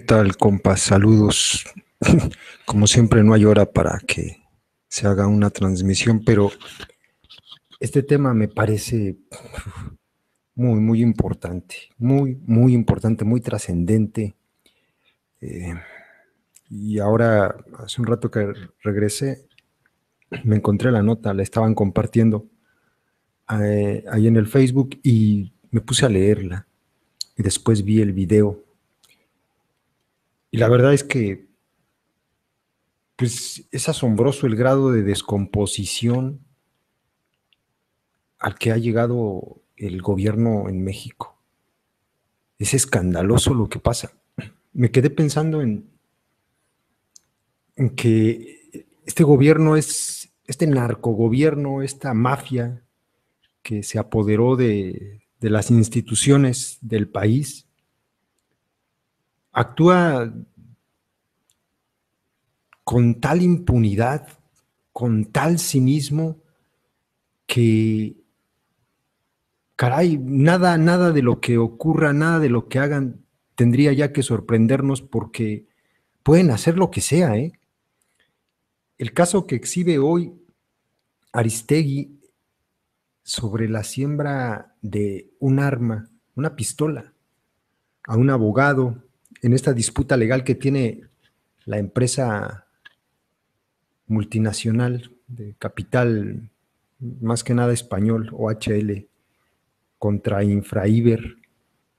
tal, compas? Saludos. Como siempre, no hay hora para que se haga una transmisión, pero este tema me parece muy, muy importante, muy, muy importante, muy trascendente. Eh, y ahora, hace un rato que regresé, me encontré la nota, la estaban compartiendo eh, ahí en el Facebook y me puse a leerla. Y después vi el video y la verdad es que pues, es asombroso el grado de descomposición al que ha llegado el gobierno en México. Es escandaloso lo que pasa. Me quedé pensando en, que este gobierno es, este narcogobierno, esta mafia que se apoderó de las instituciones del país, actúa con tal impunidad, con tal cinismo, que, caray, nada, nada de lo que ocurra, nada de lo que hagan tendría ya que sorprendernos porque pueden hacer lo que sea. ¿eh? El caso que exhibe hoy Aristegui sobre la siembra de un arma, una pistola, a un abogado en esta disputa legal que tiene la empresa multinacional de capital, más que nada español, OHL, contra Infraiber.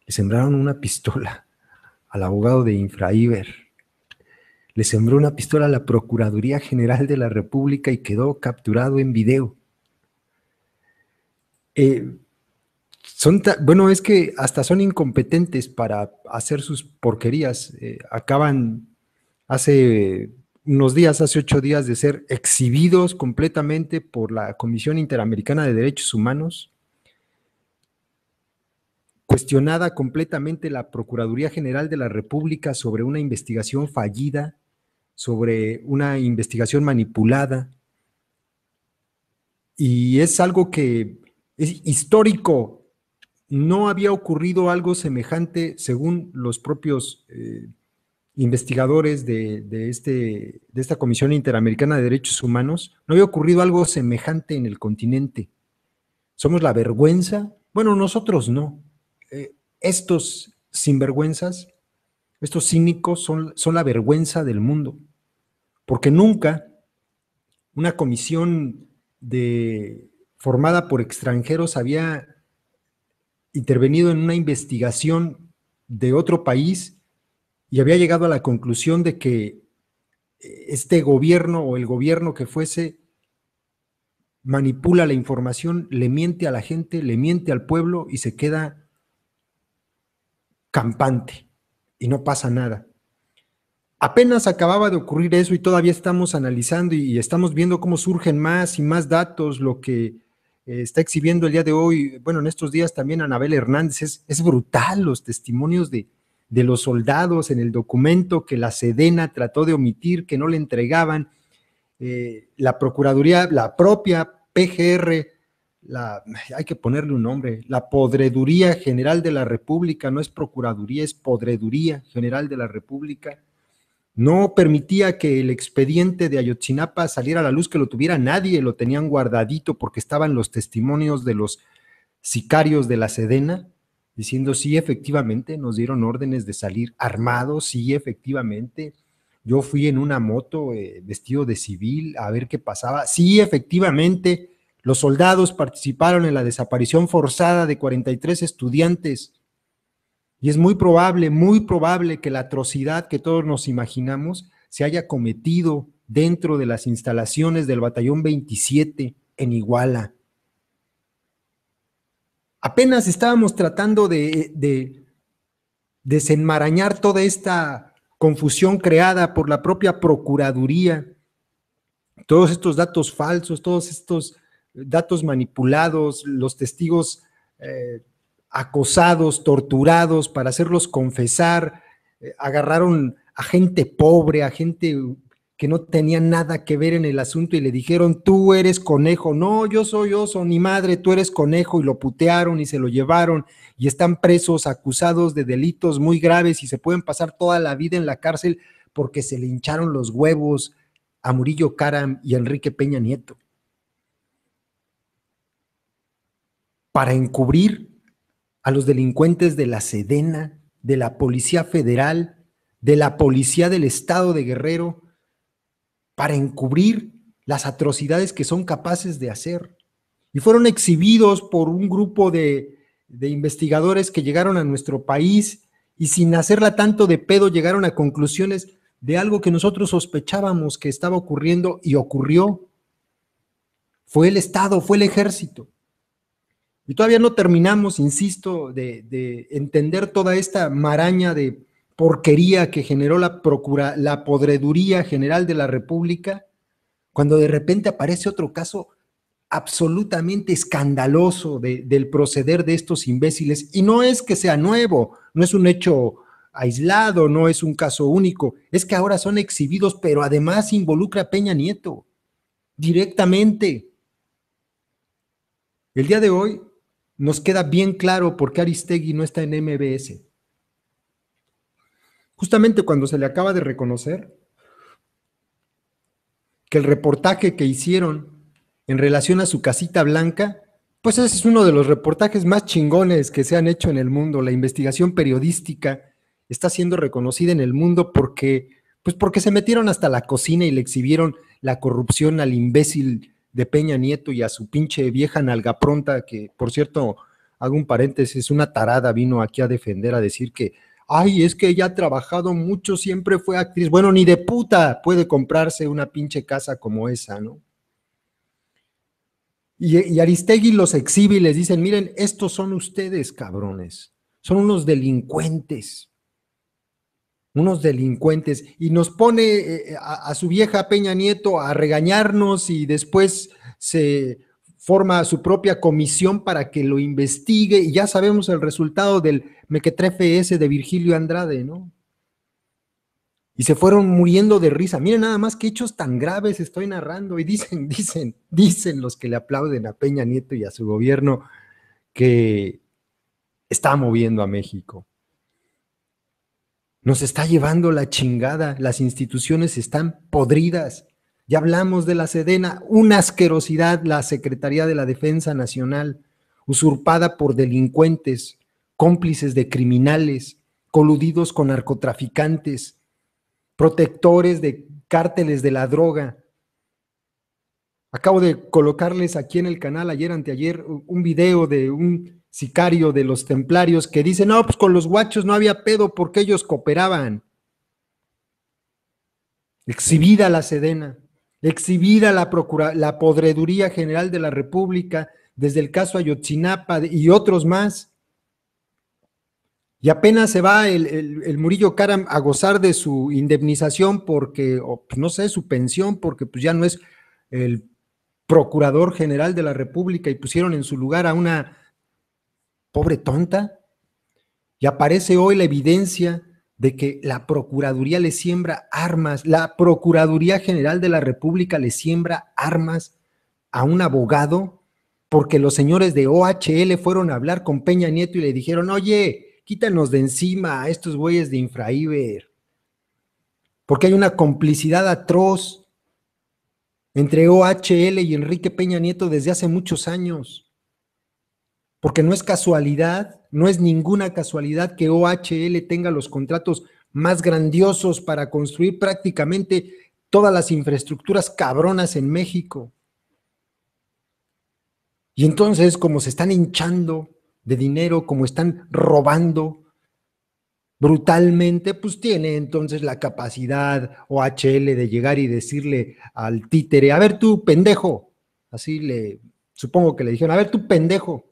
Le sembraron una pistola al abogado de Infraiber. Le sembró una pistola a la Procuraduría General de la República y quedó capturado en video. Eh, son bueno, es que hasta son incompetentes para hacer sus porquerías. Eh, acaban hace unos días, hace ocho días, de ser exhibidos completamente por la Comisión Interamericana de Derechos Humanos, cuestionada completamente la Procuraduría General de la República sobre una investigación fallida, sobre una investigación manipulada. Y es algo que es histórico no había ocurrido algo semejante según los propios eh, investigadores de, este, de esta Comisión Interamericana de Derechos Humanos, no había ocurrido algo semejante en el continente. Somos la vergüenza. Bueno, nosotros no. Eh, estos sinvergüenzas, estos cínicos son, son la vergüenza del mundo. Porque nunca una comisión de, formada por extranjeros había intervenido en una investigación de otro país y había llegado a la conclusión de que eh, este gobierno o el gobierno que fuese manipula la información, le miente a la gente, le miente al pueblo y se queda campante y no pasa nada. Apenas acababa de ocurrir eso y todavía estamos analizando y, estamos viendo cómo surgen más y más datos, lo que eh, está exhibiendo el día de hoy, bueno, en estos días también Anabel Hernández, es, brutal los testimonios de, los soldados en el documento que la Sedena trató de omitir, que no le entregaban. Eh, la Procuraduría, la propia PGR, la, hay que ponerle un nombre, la Podreduría General de la República, no es Procuraduría, es Podreduría General de la República, no permitía que el expediente de Ayotzinapa saliera a la luz, que lo tuviera nadie, lo tenían guardadito porque estaban los testimonios de los sicarios de la Sedena diciendo sí, efectivamente, nos dieron órdenes de salir armados, sí, efectivamente. Yo fui en una moto eh, vestido de civil a ver qué pasaba. Sí, efectivamente, los soldados participaron en la desaparición forzada de 43 estudiantes y es muy probable, muy probable que la atrocidad que todos nos imaginamos se haya cometido dentro de las instalaciones del batallón 27 en Iguala. Apenas estábamos tratando de, desenmarañar toda esta confusión creada por la propia Procuraduría, todos estos datos falsos, todos estos datos manipulados, los testigos eh, acosados, torturados, para hacerlos confesar, eh, agarraron a gente pobre, a gente que no tenía nada que ver en el asunto y le dijeron, tú eres conejo, no, yo soy oso, ni madre, tú eres conejo, y lo putearon y se lo llevaron y están presos, acusados de delitos muy graves y se pueden pasar toda la vida en la cárcel porque se le hincharon los huevos a Murillo Caram y a Enrique Peña Nieto. Para encubrir a los delincuentes de la Sedena, de la Policía Federal, de la Policía del Estado de Guerrero, para encubrir las atrocidades que son capaces de hacer. Y fueron exhibidos por un grupo de, de investigadores que llegaron a nuestro país y sin hacerla tanto de pedo llegaron a conclusiones de algo que nosotros sospechábamos que estaba ocurriendo y ocurrió. Fue el Estado, fue el ejército. Y todavía no terminamos, insisto, de, entender toda esta maraña de porquería que generó la, la podreduría general de la República, cuando de repente aparece otro caso absolutamente escandaloso del proceder de estos imbéciles. Y no es que sea nuevo, no es un hecho aislado, no es un caso único, es que ahora son exhibidos, pero además involucra a Peña Nieto directamente. El día de hoy, nos queda bien claro por qué Aristegui no está en MBS. Justamente cuando se le acaba de reconocer que el reportaje que hicieron en relación a su casita blanca, pues ese es uno de los reportajes más chingones que se han hecho en el mundo. La investigación periodística está siendo reconocida en el mundo porque, pues porque se metieron hasta la cocina y le exhibieron la corrupción al imbécil de Peña Nieto y a su pinche vieja nalga pronta que por cierto, hago un paréntesis, una tarada vino aquí a defender, a decir que, ay, es que ella ha trabajado mucho, siempre fue actriz. Bueno, ni de puta puede comprarse una pinche casa como esa, ¿no? Y, Aristegui los exhibe y les dicen, miren, estos son ustedes, cabrones, son unos delincuentes unos delincuentes, y nos pone eh, eh, a, su vieja Peña Nieto a regañarnos y después se forma su propia comisión para que lo investigue y ya sabemos el resultado del mequetrefe ese de Virgilio Andrade, ¿no? Y se fueron muriendo de risa. Miren nada más qué hechos tan graves estoy narrando. Y dicen, dicen, dicen los que le aplauden a Peña Nieto y a su gobierno que está moviendo a México. Nos está llevando la chingada, las instituciones están podridas. Ya hablamos de la Sedena, una asquerosidad, la Secretaría de la Defensa Nacional, usurpada por delincuentes, cómplices de criminales, coludidos con narcotraficantes, protectores de cárteles de la droga. Acabo de colocarles aquí en el canal ayer, anteayer, un video de un sicario de los templarios que dice, no, pues con los guachos no había pedo porque ellos cooperaban. Exhibida la Sedena, exhibida la, procura, la Podreduría General de la República, desde el caso Ayotzinapa y otros más. Y apenas se va el, Murillo Karam a gozar de su indemnización porque, pues no sé, su pensión, porque pues ya no es el procurador general de la República y pusieron en su lugar a una pobre tonta. Y aparece hoy la evidencia de que la Procuraduría le siembra armas, la Procuraduría General de la República le siembra armas a un abogado porque los señores de OHL fueron a hablar con Peña Nieto y le dijeron, oye, quítanos de encima a estos bueyes de infraíver. porque hay una complicidad atroz entre OHL y Enrique Peña Nieto desde hace muchos años porque no es casualidad, no es ninguna casualidad que OHL tenga los contratos más grandiosos para construir prácticamente todas las infraestructuras cabronas en México. Y entonces, como se están hinchando de dinero, como están robando brutalmente, pues tiene entonces la capacidad OHL de llegar y decirle al títere, a ver tú, pendejo, así le, supongo que le dijeron, a ver tú, pendejo,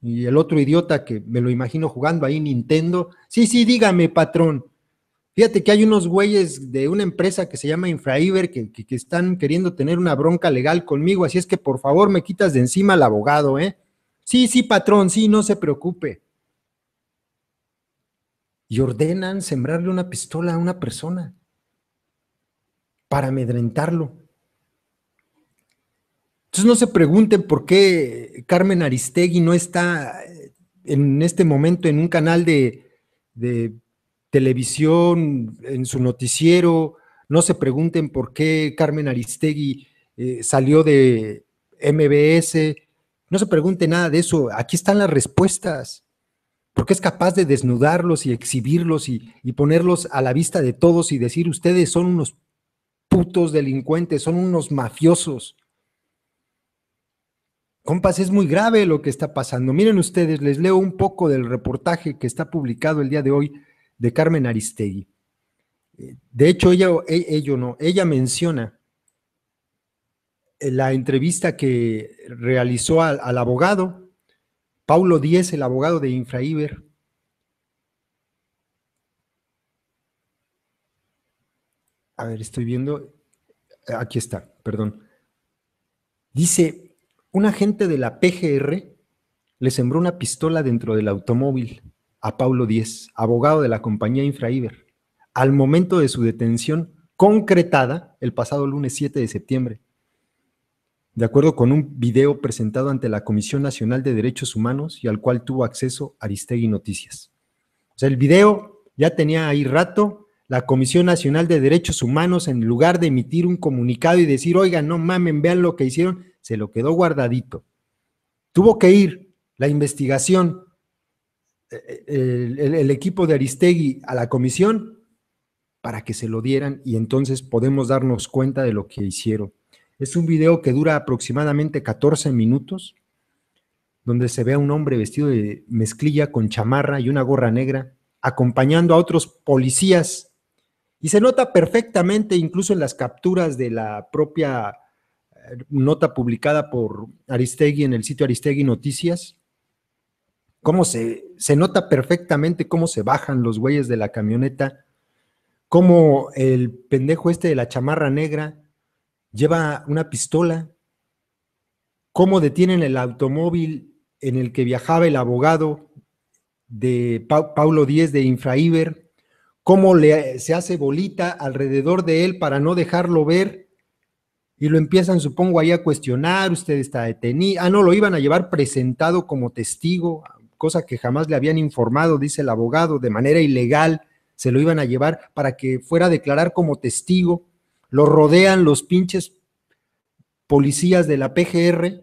y el otro idiota que me lo imagino jugando ahí Nintendo. Sí, sí, dígame, patrón. Fíjate que hay unos güeyes de una empresa que se llama Infraiber que, están queriendo tener una bronca legal conmigo, así es que por favor me quitas de encima al abogado, ¿eh? Sí, sí, patrón, sí, no se preocupe. Y ordenan sembrarle una pistola a una persona para amedrentarlo. Entonces no se pregunten por qué Carmen Aristegui no está eh, en este momento en un canal de, televisión, en su noticiero. No se pregunten por qué Carmen Aristegui eh, salió de MBS. No se pregunten nada de eso. Aquí están las respuestas. Porque es capaz de desnudarlos y exhibirlos y, y ponerlos a la vista de todos y decir, ustedes son unos putos delincuentes, son unos mafiosos. Compas, es muy grave lo que está pasando. Miren ustedes, les leo un poco del reportaje que está publicado el día de hoy de Carmen Aristegui. Eh, de hecho, ella, e, ello no, ella menciona eh, la entrevista que realizó al, abogado, Paulo Díez, el abogado de Infraíber. A ver, estoy viendo. Eh, aquí está, perdón. Dice, un agente de la PGR le sembró una pistola dentro del automóvil a Paulo Díez, abogado de la compañía Infraiber, al momento de su detención concretada el pasado lunes 7 de septiembre. De acuerdo con un video presentado ante la Comisión Nacional de Derechos Humanos y al cual tuvo acceso Aristegui Noticias. O sea, el video ya tenía ahí rato, la Comisión Nacional de Derechos Humanos, en lugar de emitir un comunicado y decir, oigan, no mamen, vean lo que hicieron, se lo quedó guardadito. Tuvo que ir la investigación, eh, el, equipo de Aristegui a la comisión para que se lo dieran y entonces podemos darnos cuenta de lo que hicieron. Es un video que dura aproximadamente 14 minutos, donde se ve a un hombre vestido de mezclilla con chamarra y una gorra negra, acompañando a otros policías. Y se nota perfectamente, incluso en las capturas de la propia nota publicada por Aristegui en el sitio Aristegui Noticias, cómo se, se nota perfectamente cómo se bajan los güeyes de la camioneta, cómo el pendejo este de la chamarra negra lleva una pistola, cómo detienen el automóvil en el que viajaba el abogado de Paulo Díez de Infraíber. cómo se hace bolita alrededor de él para no dejarlo ver y lo empiezan, supongo, ahí a cuestionar, usted está detenido, ah, no, lo iban a llevar presentado como testigo, cosa que jamás le habían informado, dice el abogado, de manera ilegal, se lo iban a llevar para que fuera a declarar como testigo, lo rodean los pinches policías de la PGR,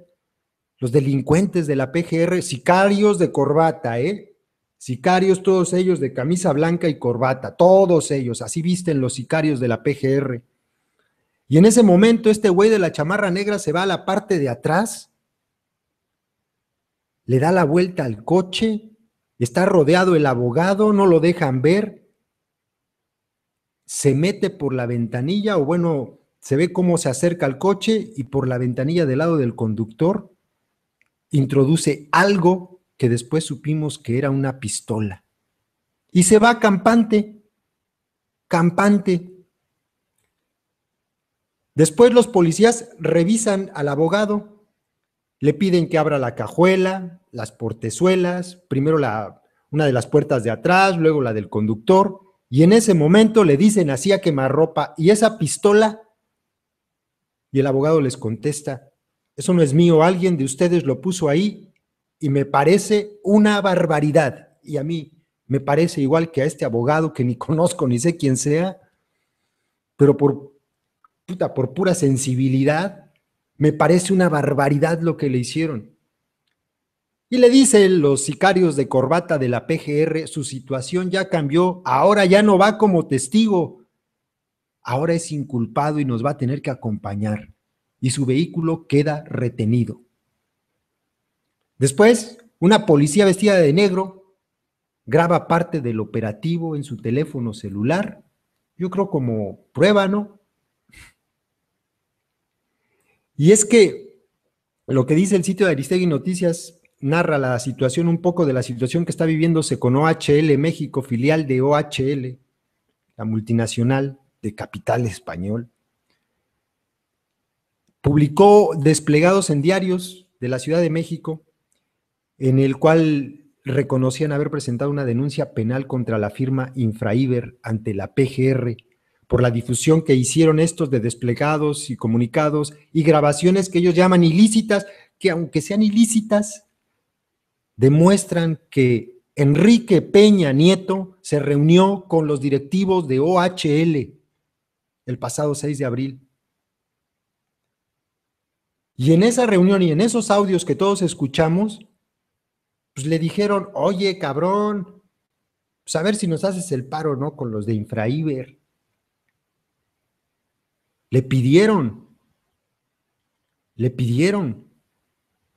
los delincuentes de la PGR, sicarios de corbata, ¿eh? Sicarios, todos ellos de camisa blanca y corbata, todos ellos, así visten los sicarios de la PGR y en ese momento este güey de la chamarra negra se va a la parte de atrás, le da la vuelta al coche, está rodeado el abogado, no lo dejan ver, se mete por la ventanilla o bueno, se ve cómo se acerca al coche y por la ventanilla del lado del conductor introduce algo que después supimos que era una pistola. Y se va campante, campante, Después los policías revisan al abogado, le piden que abra la cajuela, las portezuelas, primero la, una de las puertas de atrás, luego la del conductor, y en ese momento le dicen así a quemarropa, ¿y esa pistola? Y el abogado les contesta, eso no es mío, alguien de ustedes lo puso ahí y me parece una barbaridad. Y a mí me parece igual que a este abogado que ni conozco ni sé quién sea, pero por puta, por pura sensibilidad, me parece una barbaridad lo que le hicieron. Y le dicen los sicarios de corbata de la PGR, su situación ya cambió, ahora ya no va como testigo, ahora es inculpado y nos va a tener que acompañar. Y su vehículo queda retenido. Después, una policía vestida de negro graba parte del operativo en su teléfono celular, yo creo como prueba, ¿no? Y es que lo que dice el sitio de Aristegui Noticias narra la situación un poco de la situación que está viviéndose con OHL México, filial de OHL, la multinacional de capital español. Publicó desplegados en diarios de la Ciudad de México, en el cual reconocían haber presentado una denuncia penal contra la firma Infraiber ante la PGR por la difusión que hicieron estos de desplegados y comunicados y grabaciones que ellos llaman ilícitas, que aunque sean ilícitas, demuestran que Enrique Peña Nieto se reunió con los directivos de OHL el pasado 6 de abril. Y en esa reunión y en esos audios que todos escuchamos, pues le dijeron, oye, cabrón, pues, a ver si nos haces el paro, ¿no? Con los de Infraiber. Le pidieron, le pidieron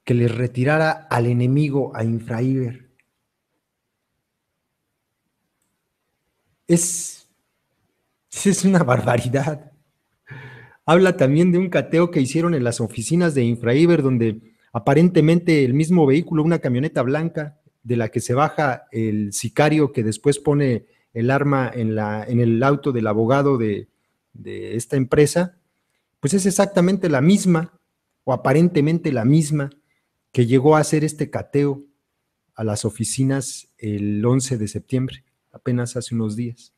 que le retirara al enemigo, a Infraiber. Es, es una barbaridad. Habla también de un cateo que hicieron en las oficinas de Infraiber, donde aparentemente el mismo vehículo, una camioneta blanca, de la que se baja el sicario que después pone el arma en, la, en el auto del abogado de, de esta empresa, pues es exactamente la misma o aparentemente la misma que llegó a hacer este cateo a las oficinas el 11 de septiembre, apenas hace unos días.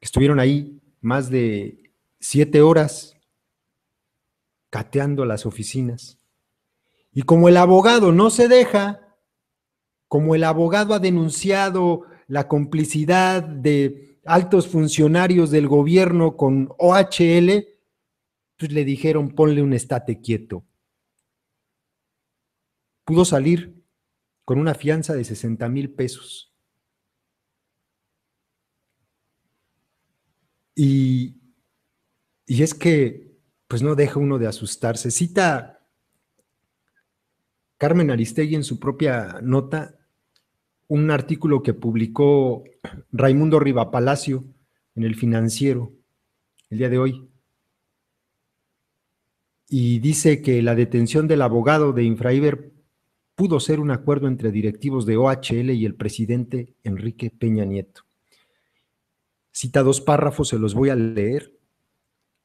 Estuvieron ahí más de siete horas cateando las oficinas. Y como el abogado no se deja, como el abogado ha denunciado la complicidad de altos funcionarios del gobierno con OHL, pues le dijeron ponle un estate quieto. Pudo salir con una fianza de 60 mil pesos. Y, es que, pues no deja uno de asustarse. Cita Carmen Aristegui en su propia nota un artículo que publicó Raimundo Riva Palacio en el financiero el día de hoy. Y dice que la detención del abogado de Infraiber pudo ser un acuerdo entre directivos de OHL y el presidente Enrique Peña Nieto. Cita dos párrafos, se los voy a leer.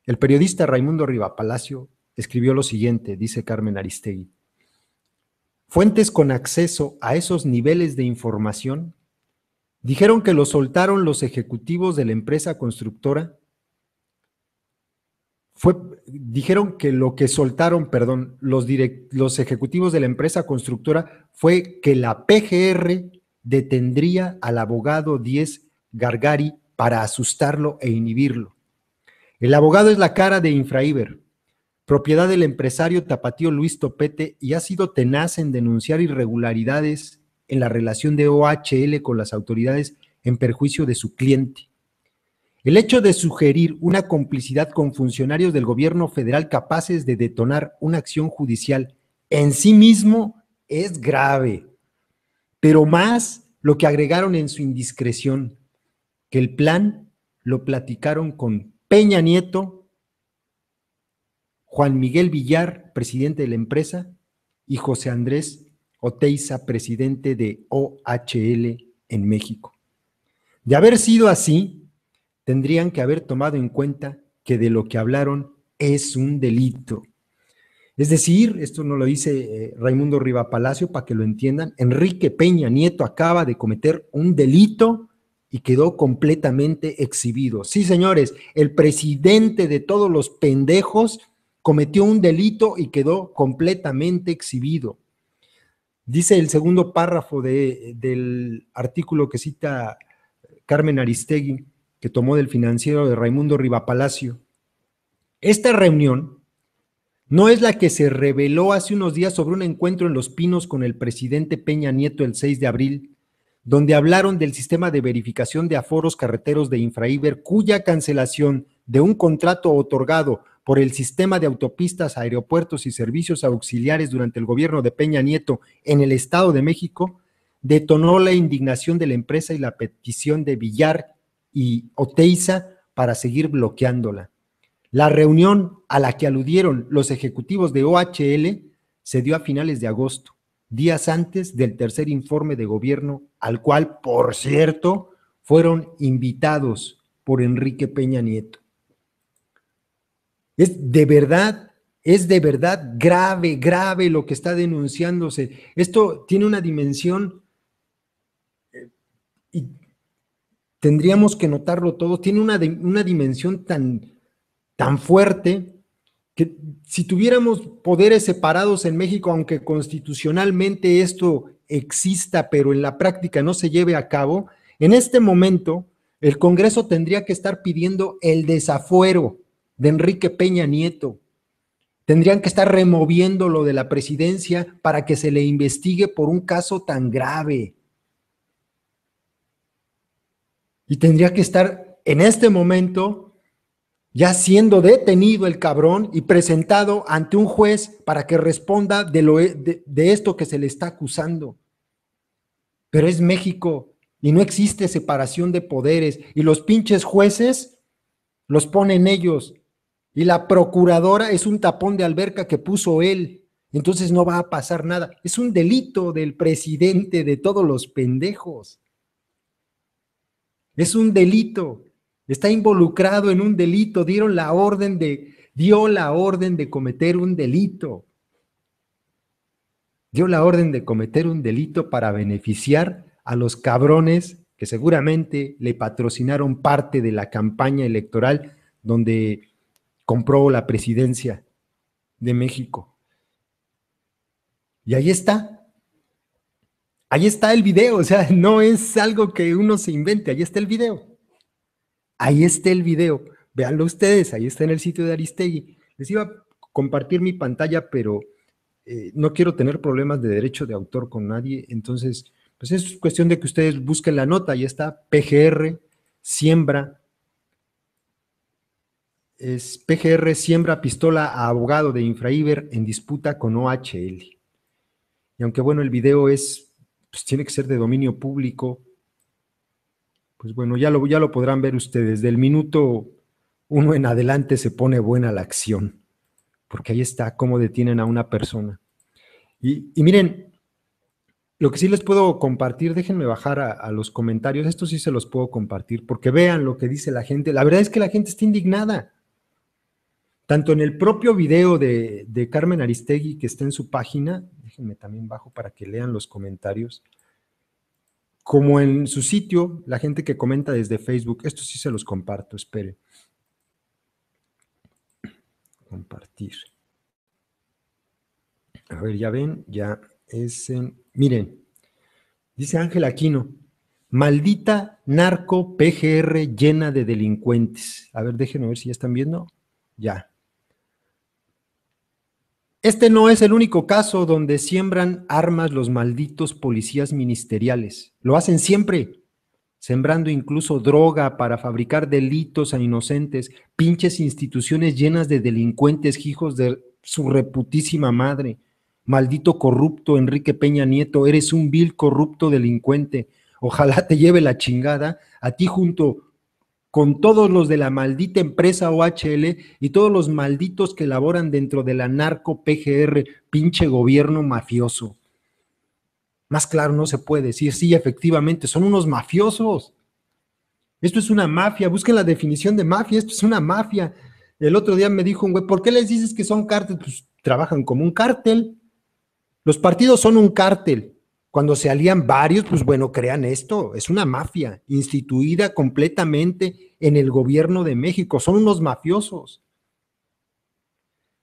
El periodista Raimundo Riva Palacio escribió lo siguiente, dice Carmen Aristegui. Fuentes con acceso a esos niveles de información dijeron que lo soltaron los ejecutivos de la empresa constructora. Fue, dijeron que lo que soltaron, perdón, los, los ejecutivos de la empresa constructora fue que la PGR detendría al abogado 10 Gargari para asustarlo e inhibirlo. El abogado es la cara de Infraiber, propiedad del empresario tapatío Luis Topete, y ha sido tenaz en denunciar irregularidades en la relación de OHL con las autoridades en perjuicio de su cliente. El hecho de sugerir una complicidad con funcionarios del gobierno federal capaces de detonar una acción judicial en sí mismo es grave, pero más lo que agregaron en su indiscreción, que el plan lo platicaron con Peña Nieto Juan Miguel Villar, presidente de la empresa, y José Andrés Oteiza, presidente de OHL en México. De haber sido así, tendrían que haber tomado en cuenta que de lo que hablaron es un delito. Es decir, esto no lo dice eh, Raimundo Riva Palacio para que lo entiendan, Enrique Peña Nieto acaba de cometer un delito y quedó completamente exhibido. Sí, señores, el presidente de todos los pendejos cometió un delito y quedó completamente exhibido. Dice el segundo párrafo del artículo que cita Carmen Aristegui, que tomó del financiero de Raimundo Rivapalacio. Esta reunión no es la que se reveló hace unos días sobre un encuentro en Los Pinos con el presidente Peña Nieto el 6 de abril, donde hablaron del sistema de verificación de aforos carreteros de Infraiber, cuya cancelación de un contrato otorgado por el sistema de autopistas, aeropuertos y servicios auxiliares durante el gobierno de Peña Nieto en el Estado de México, detonó la indignación de la empresa y la petición de Villar y Oteiza para seguir bloqueándola. La reunión a la que aludieron los ejecutivos de OHL se dio a finales de agosto, días antes del tercer informe de gobierno, al cual, por cierto, fueron invitados por Enrique Peña Nieto. Es de verdad, es de verdad grave, grave lo que está denunciándose. Esto tiene una dimensión eh, y tendríamos que notarlo todo, tiene una, una dimensión tan, tan fuerte que si tuviéramos poderes separados en México, aunque constitucionalmente esto exista, pero en la práctica no se lleve a cabo, en este momento el Congreso tendría que estar pidiendo el desafuero de Enrique Peña Nieto. Tendrían que estar removiéndolo de la presidencia para que se le investigue por un caso tan grave. Y tendría que estar en este momento ya siendo detenido el cabrón y presentado ante un juez para que responda de, lo, e, esto que se le está acusando. Pero es México y no existe separación de poderes y los pinches jueces los ponen ellos y la procuradora es un tapón de alberca que puso él. Entonces no va a pasar nada. Es un delito del presidente de todos los pendejos. Es un delito. Está involucrado en un delito. Dieron la orden de, dio la orden de cometer un delito. Dio la orden de cometer un delito para beneficiar a los cabrones que seguramente le patrocinaron parte de la campaña electoral donde compró la presidencia de México. Y ahí está. Ahí está el video, o sea, no es algo que uno se invente, ahí está el video. Ahí está el video. Véanlo ustedes, ahí está en el sitio de Aristegui. Les iba a compartir mi pantalla, pero eh, no quiero tener problemas de derecho de autor con nadie, entonces, pues es cuestión de que ustedes busquen la nota, ahí está, PGR, siembra, es PGR siembra pistola a abogado de Infraiber en disputa con OHL. Y aunque bueno, el video es, pues, tiene que ser de dominio público, pues bueno, ya lo, ya lo podrán ver ustedes. Del minuto uno en adelante se pone buena la acción, porque ahí está cómo detienen a una persona. Y, miren, lo que sí les puedo compartir, déjenme bajar a, los comentarios, esto sí se los puedo compartir, porque vean lo que dice la gente. La verdad es que la gente está indignada tanto en el propio video de, Carmen Aristegui que está en su página, déjenme también bajo para que lean los comentarios, como en su sitio, la gente que comenta desde Facebook, esto sí se los comparto, espere. Compartir. A ver, ya ven, ya es en... Miren, dice Ángel Aquino, maldita narco PGR llena de delincuentes. A ver, déjenme ver si ya están viendo. Ya, este no es el único caso donde siembran armas los malditos policías ministeriales. Lo hacen siempre, sembrando incluso droga para fabricar delitos a inocentes, pinches instituciones llenas de delincuentes, hijos de su reputísima madre. Maldito corrupto Enrique Peña Nieto, eres un vil corrupto delincuente. Ojalá te lleve la chingada a ti junto con todos los de la maldita empresa OHL y todos los malditos que laboran dentro de la narco PGR, pinche gobierno mafioso. Más claro no se puede decir, sí, efectivamente, son unos mafiosos. Esto es una mafia, busquen la definición de mafia, esto es una mafia. El otro día me dijo un güey, ¿por qué les dices que son cártel? Pues trabajan como un cártel. Los partidos son un cártel. Cuando se alían varios, pues bueno, crean esto, es una mafia instituida completamente en el gobierno de México, son unos mafiosos.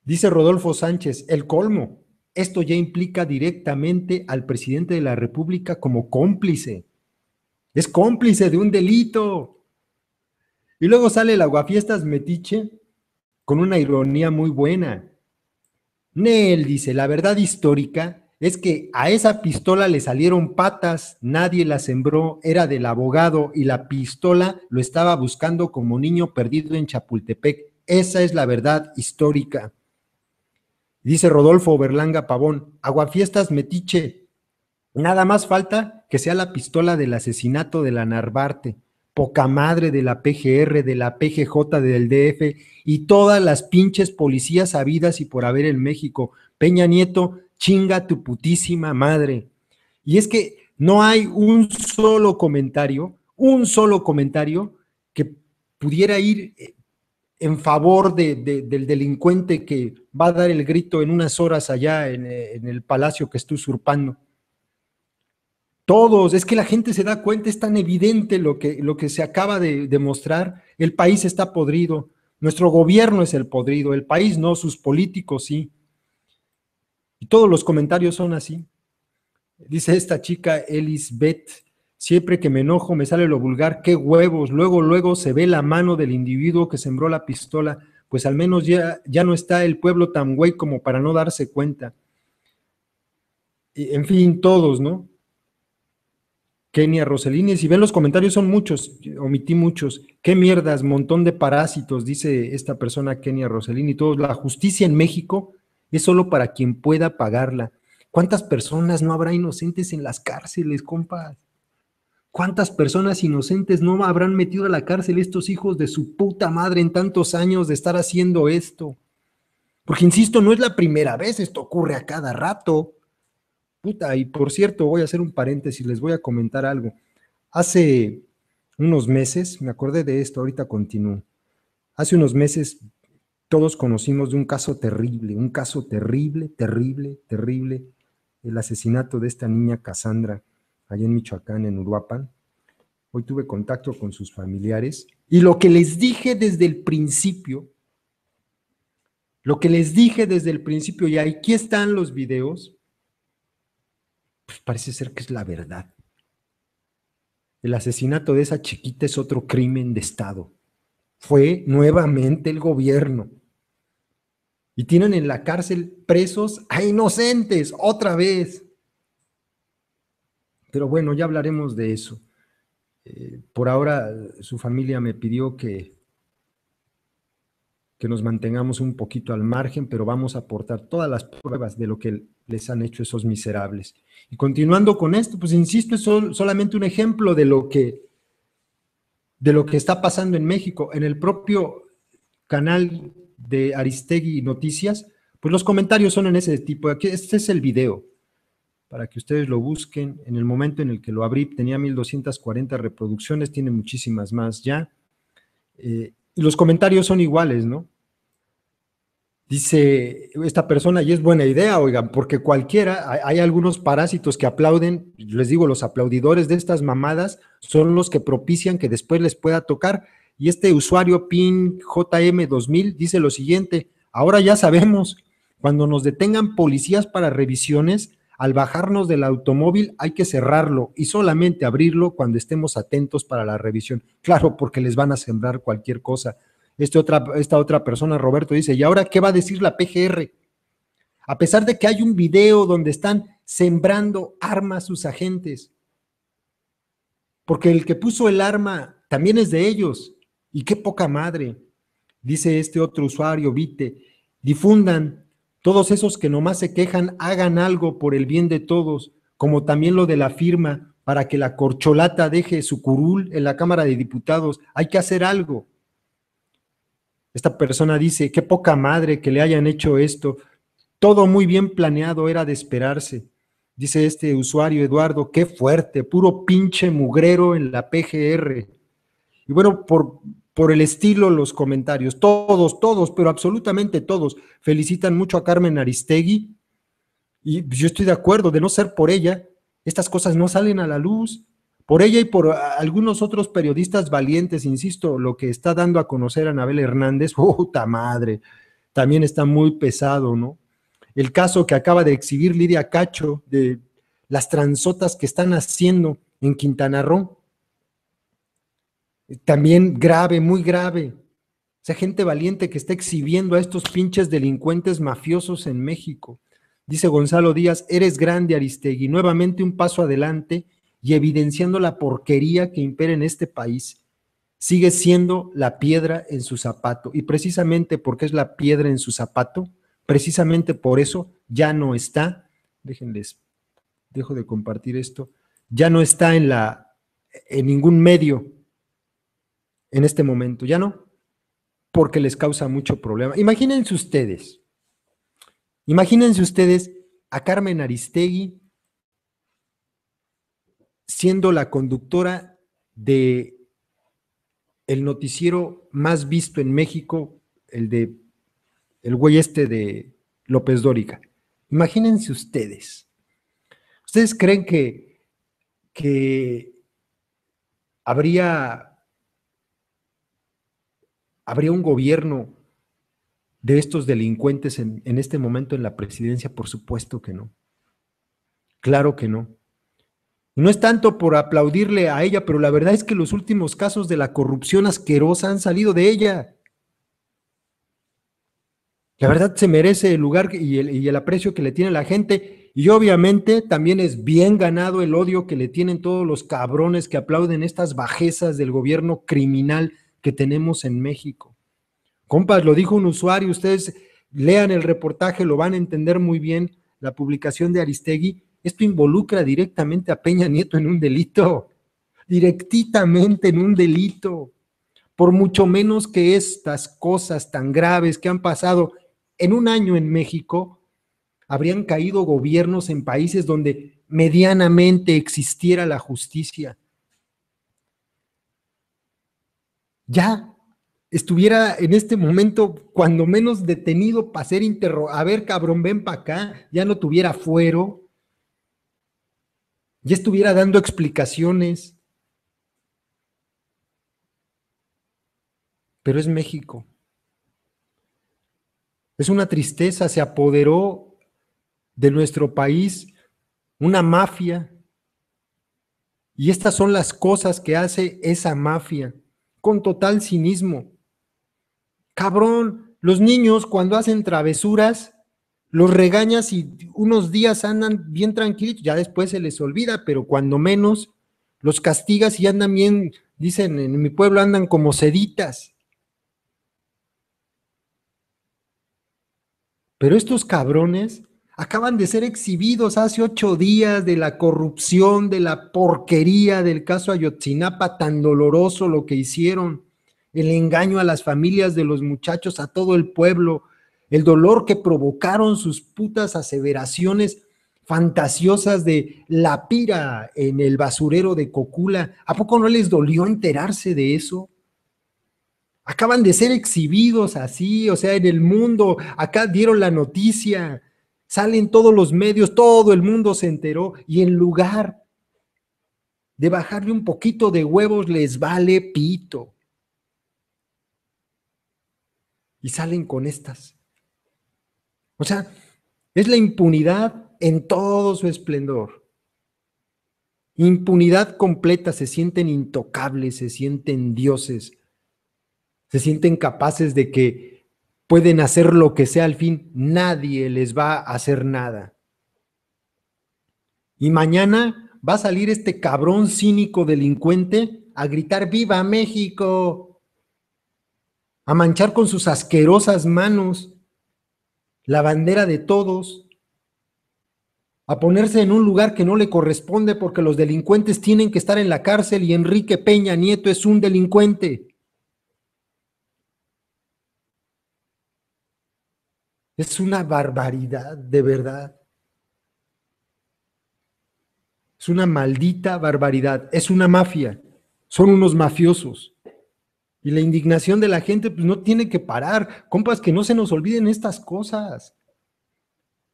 Dice Rodolfo Sánchez, el colmo, esto ya implica directamente al presidente de la República como cómplice. Es cómplice de un delito. Y luego sale el aguafiestas metiche con una ironía muy buena. Nel dice, la verdad histórica es que a esa pistola le salieron patas, nadie la sembró, era del abogado y la pistola lo estaba buscando como niño perdido en Chapultepec. Esa es la verdad histórica. Dice Rodolfo Berlanga Pavón, aguafiestas metiche, nada más falta que sea la pistola del asesinato de la Narvarte, poca madre de la PGR, de la PGJ, del DF y todas las pinches policías habidas y por haber en México. Peña Nieto chinga tu putísima madre. Y es que no hay un solo comentario, un solo comentario que pudiera ir eh, en favor del delincuente que va a dar el grito en unas horas allá en, eh, el palacio que está usurpando. Todos, es que la gente se da cuenta, es tan evidente lo que, lo que se acaba de demostrar, el país está podrido, nuestro gobierno es el podrido, el país no, sus políticos sí. Y todos los comentarios son así. Dice esta chica, Elisbeth, siempre que me enojo me sale lo vulgar, qué huevos, luego, luego se ve la mano del individuo que sembró la pistola, pues al menos ya, ya no está el pueblo tan güey como para no darse cuenta. Y, en fin, todos, ¿no? Kenia Roselini, si ven los comentarios son muchos, omití muchos. Qué mierdas, montón de parásitos, dice esta persona Kenia Roselini. Todos, la justicia en México es solo para quien pueda pagarla. ¿Cuántas personas no habrá inocentes en las cárceles, compas? ¿Cuántas personas inocentes no habrán metido a la cárcel estos hijos de su puta madre en tantos años de estar haciendo esto? Porque, insisto, no es la primera vez, esto ocurre a cada rato. Puta, y por cierto, voy a hacer un paréntesis, les voy a comentar algo. Hace unos meses, me acordé de esto, ahorita continúo. Hace unos meses todos conocimos de un caso terrible, un caso terrible, terrible, terrible, el asesinato de esta niña Casandra, allá en Michoacán, en Uruapan. Hoy tuve contacto con sus familiares y lo que les dije desde el principio, lo que les dije desde el principio, y aquí están los videos, pues parece ser que es la verdad. El asesinato de esa chiquita es otro crimen de Estado. Fue nuevamente el gobierno tienen en la cárcel presos a inocentes otra vez. Pero bueno, ya hablaremos de eso. Eh, por ahora su familia me pidió que, que nos mantengamos un poquito al margen, pero vamos a aportar todas las pruebas de lo que les han hecho esos miserables. Y continuando con esto, pues insisto, es solamente un ejemplo de lo que de lo que está pasando en México. En el propio canal de Aristegui Noticias, pues los comentarios son en ese tipo. Aquí, este es el video, para que ustedes lo busquen. En el momento en el que lo abrí tenía 1240 reproducciones, tiene muchísimas más ya. Eh, y los comentarios son iguales, ¿no? Dice esta persona, y es buena idea, oigan, porque cualquiera, hay, algunos parásitos que aplauden, les digo, los aplaudidores de estas mamadas son los que propician que después les pueda tocar y este usuario pin jm 2000 dice lo siguiente, ahora ya sabemos, cuando nos detengan policías para revisiones, al bajarnos del automóvil hay que cerrarlo y solamente abrirlo cuando estemos atentos para la revisión. Claro, porque les van a sembrar cualquier cosa. Este otra, esta otra persona, Roberto, dice, ¿y ahora qué va a decir la PGR? A pesar de que hay un video donde están sembrando armas sus agentes, porque el que puso el arma también es de ellos. Y qué poca madre, dice este otro usuario, Vite, difundan, todos esos que nomás se quejan, hagan algo por el bien de todos, como también lo de la firma, para que la corcholata deje su curul en la Cámara de Diputados, hay que hacer algo. Esta persona dice, qué poca madre que le hayan hecho esto, todo muy bien planeado era de esperarse. Dice este usuario Eduardo, qué fuerte, puro pinche mugrero en la PGR. Y bueno, por por el estilo los comentarios. Todos, todos, pero absolutamente todos felicitan mucho a Carmen Aristegui. Y yo estoy de acuerdo, de no ser por ella, estas cosas no salen a la luz. Por ella y por ah, algunos otros periodistas valientes, insisto, lo que está dando a conocer a Anabel Hernández, puta madre, también está muy pesado, ¿no? El caso que acaba de exhibir Lidia Cacho de las transotas que están haciendo en Quintana Roo, también grave, muy grave. esa gente valiente que está exhibiendo a estos pinches delincuentes mafiosos en México. Dice Gonzalo Díaz, eres grande Aristegui, nuevamente un paso adelante y evidenciando la porquería que impera en este país. Sigue siendo la piedra en su zapato y precisamente porque es la piedra en su zapato, precisamente por eso ya no está, déjenles, dejo de compartir esto, ya no está en la en ningún medio en este momento, ya no, porque les causa mucho problema. Imagínense ustedes, imagínense ustedes a Carmen Aristegui siendo la conductora de el noticiero más visto en México, el de el güey este de López Dórica. Imagínense ustedes. ¿Ustedes creen que, que habría ¿Habría un gobierno de estos delincuentes en, este momento en la presidencia? Por supuesto que no. Claro que no. No es tanto por aplaudirle a ella, pero la verdad es que los últimos casos de la corrupción asquerosa han salido de ella. La verdad se merece el lugar y el, y el aprecio que le tiene la gente y obviamente también es bien ganado el odio que le tienen todos los cabrones que aplauden estas bajezas del gobierno criminal que tenemos en México. Compas, lo dijo un usuario, ustedes lean el reportaje, lo van a entender muy bien, la publicación de Aristegui, esto involucra directamente a Peña Nieto en un delito, directamente en un delito, por mucho menos que estas cosas tan graves que han pasado en un año en México, habrían caído gobiernos en países donde medianamente existiera la justicia. ya estuviera en este momento, cuando menos detenido para ser interrogado, a ver, cabrón, ven para acá, ya no tuviera fuero, ya estuviera dando explicaciones. Pero es México. Es una tristeza, se apoderó de nuestro país una mafia. Y estas son las cosas que hace esa mafia con total cinismo. Cabrón, los niños cuando hacen travesuras, los regañas y unos días andan bien tranquilos, ya después se les olvida, pero cuando menos los castigas y andan bien, dicen en mi pueblo andan como seditas. Pero estos cabrones Acaban de ser exhibidos hace ocho días de la corrupción, de la porquería del caso Ayotzinapa, tan doloroso lo que hicieron, el engaño a las familias de los muchachos, a todo el pueblo, el dolor que provocaron sus putas aseveraciones fantasiosas de la pira en el basurero de Cocula. ¿A poco no les dolió enterarse de eso? Acaban de ser exhibidos así, o sea, en el mundo, acá dieron la noticia Salen todos los medios, todo el mundo se enteró y en lugar de bajarle un poquito de huevos les vale pito. Y salen con estas. O sea, es la impunidad en todo su esplendor. Impunidad completa, se sienten intocables, se sienten dioses, se sienten capaces de que Pueden hacer lo que sea al fin, nadie les va a hacer nada. Y mañana va a salir este cabrón cínico delincuente a gritar ¡Viva México! A manchar con sus asquerosas manos la bandera de todos, a ponerse en un lugar que no le corresponde porque los delincuentes tienen que estar en la cárcel y Enrique Peña Nieto es un delincuente. Es una barbaridad, de verdad. Es una maldita barbaridad. Es una mafia. Son unos mafiosos. Y la indignación de la gente pues, no tiene que parar. Compas, que no se nos olviden estas cosas.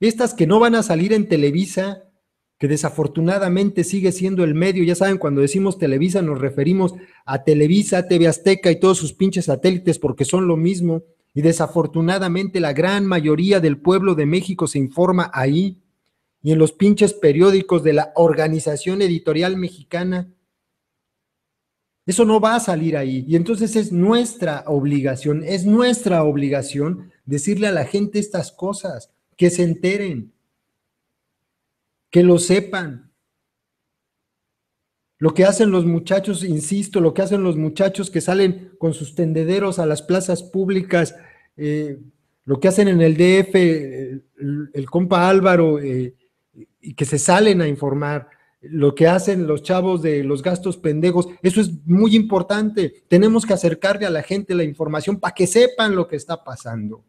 Estas que no van a salir en Televisa, que desafortunadamente sigue siendo el medio. Ya saben, cuando decimos Televisa nos referimos a Televisa, TV Azteca y todos sus pinches satélites porque son lo mismo. Y desafortunadamente la gran mayoría del pueblo de México se informa ahí y en los pinches periódicos de la Organización Editorial Mexicana. Eso no va a salir ahí. Y entonces es nuestra obligación, es nuestra obligación decirle a la gente estas cosas, que se enteren, que lo sepan. Lo que hacen los muchachos, insisto, lo que hacen los muchachos que salen con sus tendederos a las plazas públicas eh, lo que hacen en el DF, el, compa Álvaro, eh, y que se salen a informar, lo que hacen los chavos de los gastos pendejos, eso es muy importante. Tenemos que acercarle a la gente la información para que sepan lo que está pasando.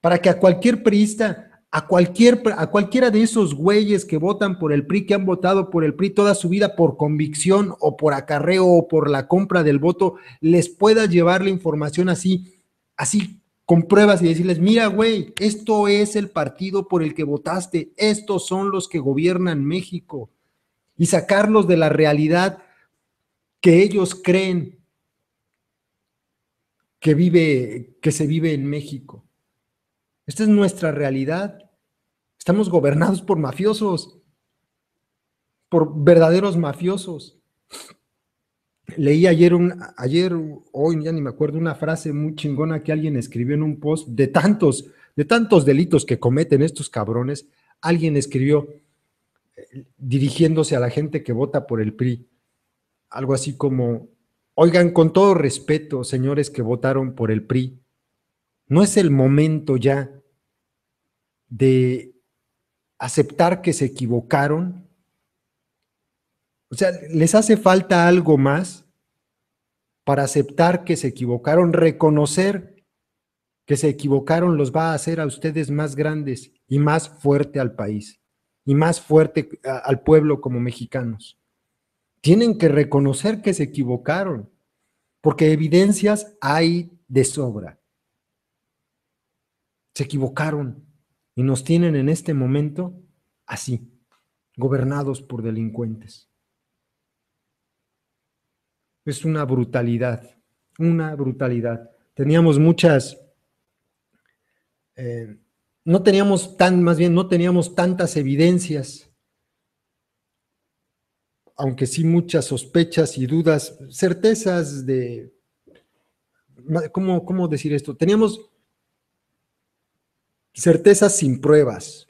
Para que a cualquier priista, a, cualquier, a cualquiera de esos güeyes que votan por el PRI, que han votado por el PRI toda su vida por convicción o por acarreo o por la compra del voto, les pueda llevar la información así así con pruebas y decirles, mira, güey, esto es el partido por el que votaste, estos son los que gobiernan México, y sacarlos de la realidad que ellos creen que vive, que se vive en México. Esta es nuestra realidad. Estamos gobernados por mafiosos, por verdaderos mafiosos leí ayer, un, ayer, hoy ya ni me acuerdo, una frase muy chingona que alguien escribió en un post de tantos, de tantos delitos que cometen estos cabrones. Alguien escribió eh, dirigiéndose a la gente que vota por el PRI, algo así como, oigan, con todo respeto, señores que votaron por el PRI, no es el momento ya de aceptar que se equivocaron o sea, les hace falta algo más para aceptar que se equivocaron, reconocer que se equivocaron los va a hacer a ustedes más grandes y más fuerte al país y más fuerte al pueblo como mexicanos. Tienen que reconocer que se equivocaron, porque evidencias hay de sobra. Se equivocaron y nos tienen en este momento así, gobernados por delincuentes es una brutalidad, una brutalidad. Teníamos muchas, eh, no teníamos tan, más bien, no teníamos tantas evidencias, aunque sí muchas sospechas y dudas, certezas de, ¿cómo, cómo decir esto? Teníamos certezas sin pruebas,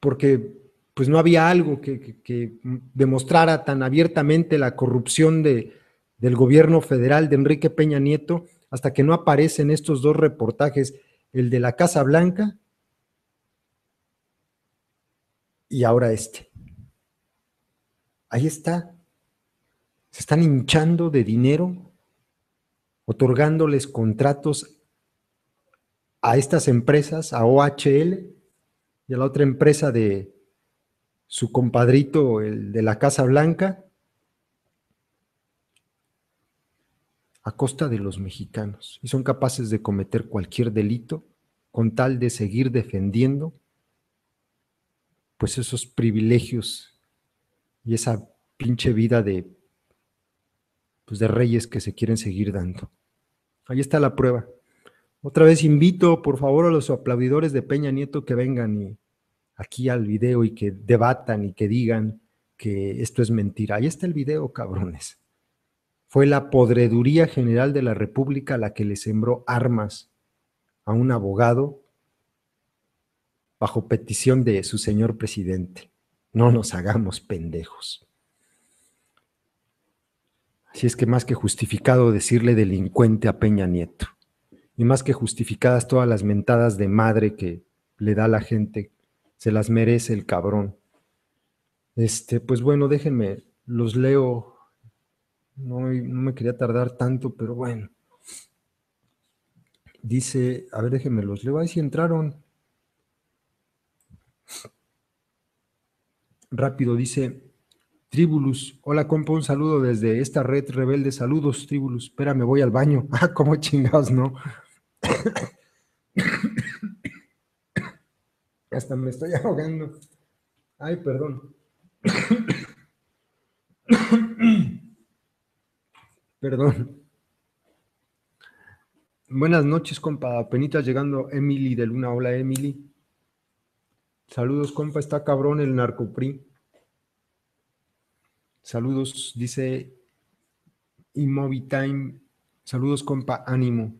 porque pues no había algo que, demostrara tan abiertamente la corrupción de, del gobierno federal de Enrique Peña Nieto, hasta que no aparecen estos dos reportajes, el de la Casa Blanca y ahora este. Ahí está. Se están hinchando de dinero, otorgándoles contratos a estas empresas, a OHL y a la otra empresa de, su compadrito, el de la Casa Blanca, a costa de los mexicanos y son capaces de cometer cualquier delito con tal de seguir defendiendo pues esos privilegios y esa pinche vida de pues de reyes que se quieren seguir dando. Ahí está la prueba. Otra vez invito, por favor, a los aplaudidores de Peña Nieto que vengan y aquí al video y que debatan y que digan que esto es mentira. Ahí está el video, cabrones. Fue la Podreduría General de la República la que le sembró armas a un abogado bajo petición de su señor presidente. No nos hagamos pendejos. Así es que más que justificado decirle delincuente a Peña Nieto, y más que justificadas todas las mentadas de madre que le da la gente se las merece el cabrón. Este, pues bueno, déjenme, los leo. No, me quería tardar tanto, pero bueno. Dice, a ver, déjenme, los leo. Ahí sí entraron. Rápido, dice Tribulus. Hola, compa, un saludo desde esta red rebelde. Saludos, Tribulus. Espera, me voy al baño. Ah, cómo chingados, ¿no? Hasta me estoy ahogando. Ay, perdón. perdón. Buenas noches, compa. Penitas llegando Emily de Luna. Hola, Emily. Saludos, compa. Está cabrón el narcopri. Saludos, dice Time. Saludos, compa. Ánimo.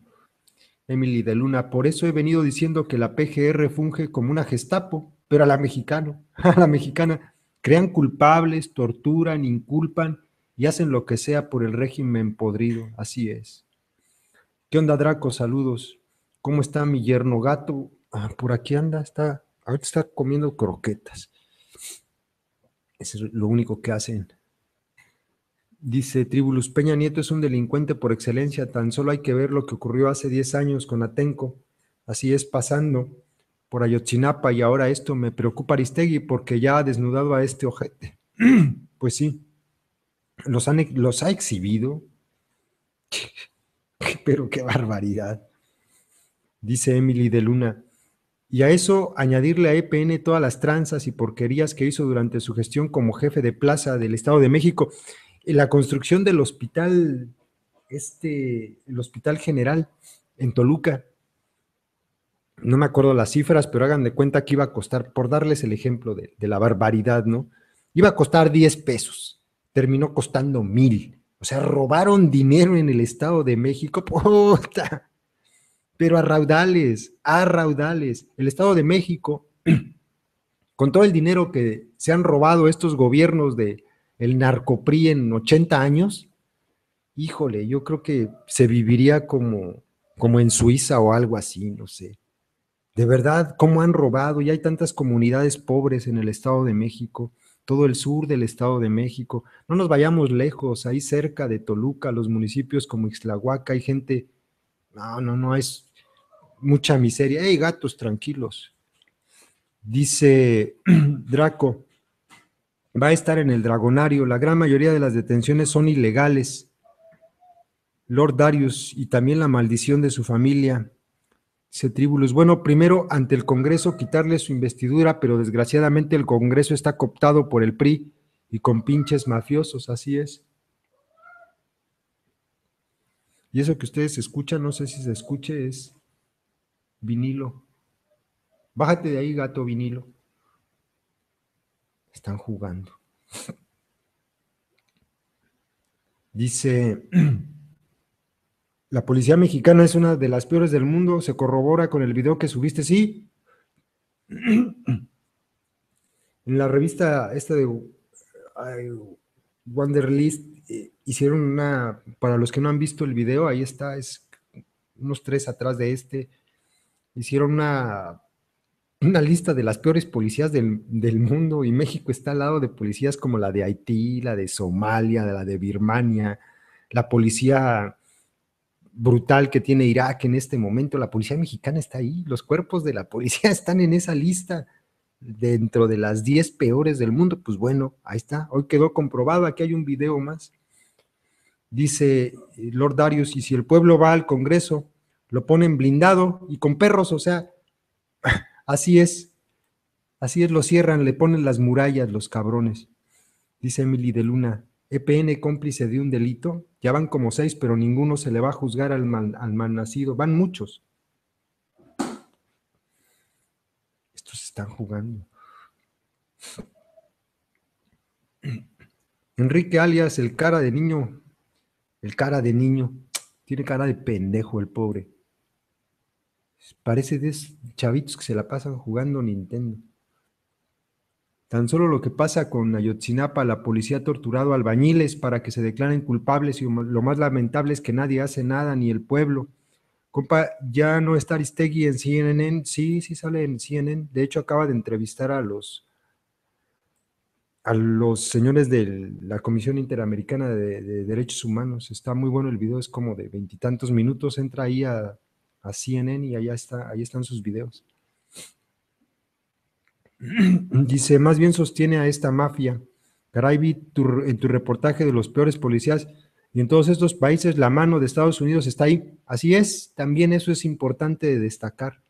Emily de Luna, por eso he venido diciendo que la PGR funge como una gestapo, pero a la mexicano, a la mexicana, crean culpables, torturan, inculpan y hacen lo que sea por el régimen podrido, así es. ¿Qué onda, Draco? Saludos. ¿Cómo está mi yerno gato? Ah, por aquí anda, está, ahorita está comiendo croquetas. es lo único que hacen Dice Tribulus Peña Nieto es un delincuente por excelencia, tan solo hay que ver lo que ocurrió hace 10 años con Atenco. Así es pasando por Ayotzinapa y ahora esto me preocupa Aristegui porque ya ha desnudado a este ojete. pues sí, los, los ha exhibido. Pero qué barbaridad. Dice Emily de Luna. Y a eso añadirle a EPN todas las tranzas y porquerías que hizo durante su gestión como jefe de plaza del Estado de México. Eh, la construcción del hospital, este, el hospital general en Toluca. No me acuerdo las cifras, pero hagan de cuenta que iba a costar, por darles el ejemplo de, la barbaridad, ¿no? Iba a costar 10 pesos, terminó costando mil. O sea, robaron dinero en el Estado de México, Pero a raudales, a raudales. El Estado de México, con todo el dinero que se han robado estos gobiernos de, el narcopri en 80 años, híjole, yo creo que se viviría como, como en Suiza o algo así, no sé. De verdad, cómo han robado y hay tantas comunidades pobres en el Estado de México, todo el sur del Estado de México. No nos vayamos lejos, ahí cerca de Toluca, los municipios como Ixtlahuaca, hay gente, no, no, no, es mucha miseria. ¡Ey, gatos, tranquilos! Dice Draco, va a estar en el Dragonario. La gran mayoría de las detenciones son ilegales. Lord Darius y también la maldición de su familia. Cetribulus, bueno, primero ante el Congreso quitarle su investidura, pero desgraciadamente el Congreso está cooptado por el PRI y con pinches mafiosos, así es. Y eso que ustedes escuchan, no sé si se escuche, es vinilo. Bájate de ahí, gato vinilo. Están jugando. Dice, la policía mexicana es una de las peores del mundo, se corrobora con el video que subiste, sí. en la revista esta de Wanderlist eh, hicieron una, para los que no han visto el video, ahí está, es unos tres atrás de este, hicieron una una lista de las peores policías del, mundo y México está al lado de policías como la de Haití, la de Somalia, la de Birmania, la policía brutal que tiene Irak en este momento, la policía mexicana está ahí, los cuerpos de la policía están en esa lista dentro de las 10 peores del mundo, pues bueno, ahí está, hoy quedó comprobado, aquí hay un video más. Dice eh, Lord Darius, y si el pueblo va al Congreso, lo ponen blindado y con perros, o sea, Así es, así es, lo cierran, le ponen las murallas los cabrones. Dice Emily de Luna, EPN cómplice de un delito, ya van como seis, pero ninguno se le va a juzgar al, mal, al malnacido, van muchos. Estos están jugando. Enrique alias, el cara de niño, el cara de niño, tiene cara de pendejo el pobre. Parece de chavitos que se la pasan jugando Nintendo. Tan solo lo que pasa con Ayotzinapa, la policía ha torturado albañiles para que se declaren culpables y lo más lamentable es que nadie hace nada, ni el pueblo. Compa, ya no está Aristegui en CNN. Sí, sí sale en CNN. De hecho, acaba de entrevistar a los, a los señores de la Comisión Interamericana de, de Derechos Humanos. Está muy bueno el video, es como de veintitantos minutos. Entra ahí a a CNN y allá está, ahí están sus videos. Dice, más bien sostiene a esta mafia. Caray, vi en tu reportaje de los peores policías y en todos estos países la mano de Estados Unidos está ahí. Así es, también eso es importante de destacar.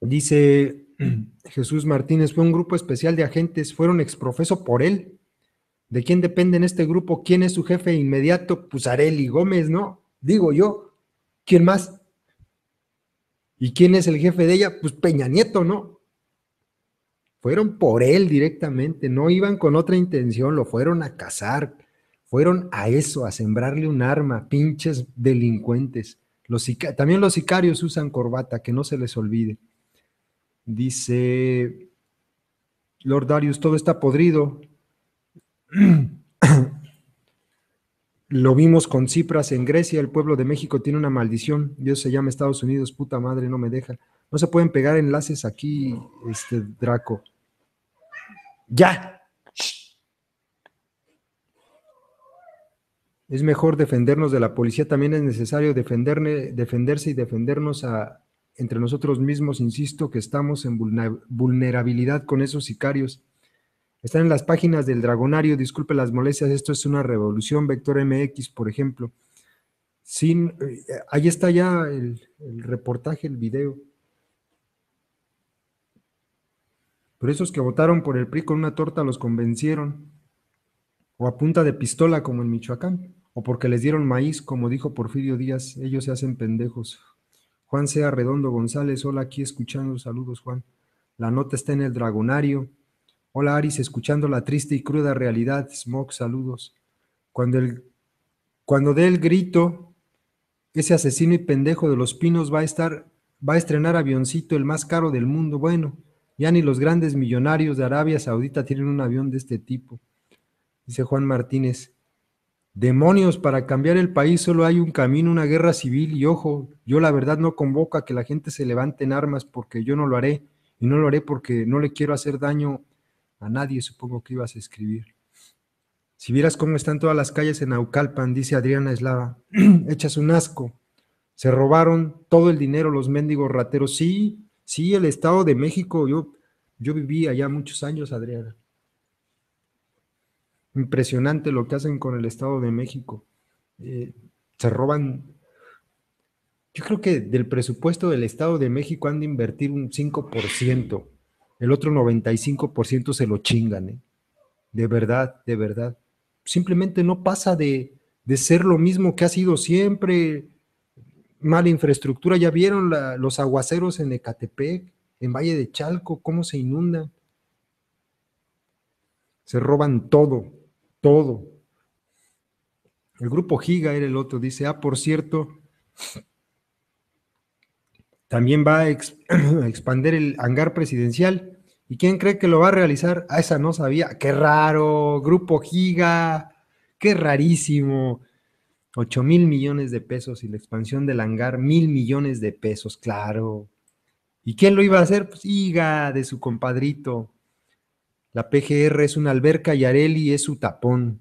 Dice Jesús Martínez, fue un grupo especial de agentes, fueron exprofeso por él. ¿De quién depende en este grupo? ¿Quién es su jefe inmediato? Pues Areli Gómez, ¿no? Digo yo. ¿Quién más? ¿Y quién es el jefe de ella? Pues Peña Nieto, ¿no? Fueron por él directamente, no iban con otra intención, lo fueron a cazar, fueron a eso, a sembrarle un arma, pinches delincuentes. también los sicarios usan corbata, que no se les olvide. Dice Lord Darius, todo está podrido, Lo vimos con Cipras en Grecia, el pueblo de México tiene una maldición, Dios se llama Estados Unidos, puta madre, no me deja. No se pueden pegar enlaces aquí, este Draco. Ya. Es mejor defendernos de la policía, también es necesario defenderse y defendernos a, entre nosotros mismos, insisto, que estamos en vulnerabilidad con esos sicarios. Están en las páginas del Dragonario, disculpe las molestias, esto es una revolución, Vector MX, por ejemplo. Sin, eh, ahí está ya el, el, reportaje, el video. Pero esos que votaron por el PRI con una torta los convencieron, o a punta de pistola como en Michoacán, o porque les dieron maíz, como dijo Porfirio Díaz, ellos se hacen pendejos. Juan Sea Redondo González, hola aquí escuchando, saludos Juan. La nota está en el Dragonario. Hola Aris, escuchando la triste y cruda realidad, Smoke, saludos. Cuando, el, cuando dé el grito, ese asesino y pendejo de los pinos va a estar, va a estrenar avioncito el más caro del mundo. Bueno, ya ni los grandes millonarios de Arabia Saudita tienen un avión de este tipo. Dice Juan Martínez. Demonios, para cambiar el país solo hay un camino, una guerra civil y ojo, yo la verdad no convoco a que la gente se levante en armas porque yo no lo haré y no lo haré porque no le quiero hacer daño a nadie supongo que ibas a escribir. Si vieras cómo están todas las calles en Aucalpan, dice Adriana Eslava, echas un asco. Se robaron todo el dinero los mendigos rateros. Sí, sí, el Estado de México. Yo, yo viví allá muchos años, Adriana. Impresionante lo que hacen con el Estado de México. Eh, se roban. Yo creo que del presupuesto del Estado de México han de invertir un 5%. El otro 95% se lo chingan, ¿eh? De verdad, de verdad. Simplemente no pasa de, de ser lo mismo que ha sido siempre. Mala infraestructura. Ya vieron los aguaceros en Ecatepec, en Valle de Chalco, cómo se inundan. Se roban todo, todo. El grupo Giga era el otro. Dice, ah, por cierto, también va a, expander expandir el hangar presidencial. ¿Y quién cree que lo va a realizar? Ah, esa no sabía. ¡Qué raro! Grupo Giga. ¡Qué rarísimo! 8 mil millones de pesos y la expansión del hangar, mil millones de pesos, claro. ¿Y quién lo iba a hacer? Pues Giga, de su compadrito. La PGR es una alberca y Areli es su tapón.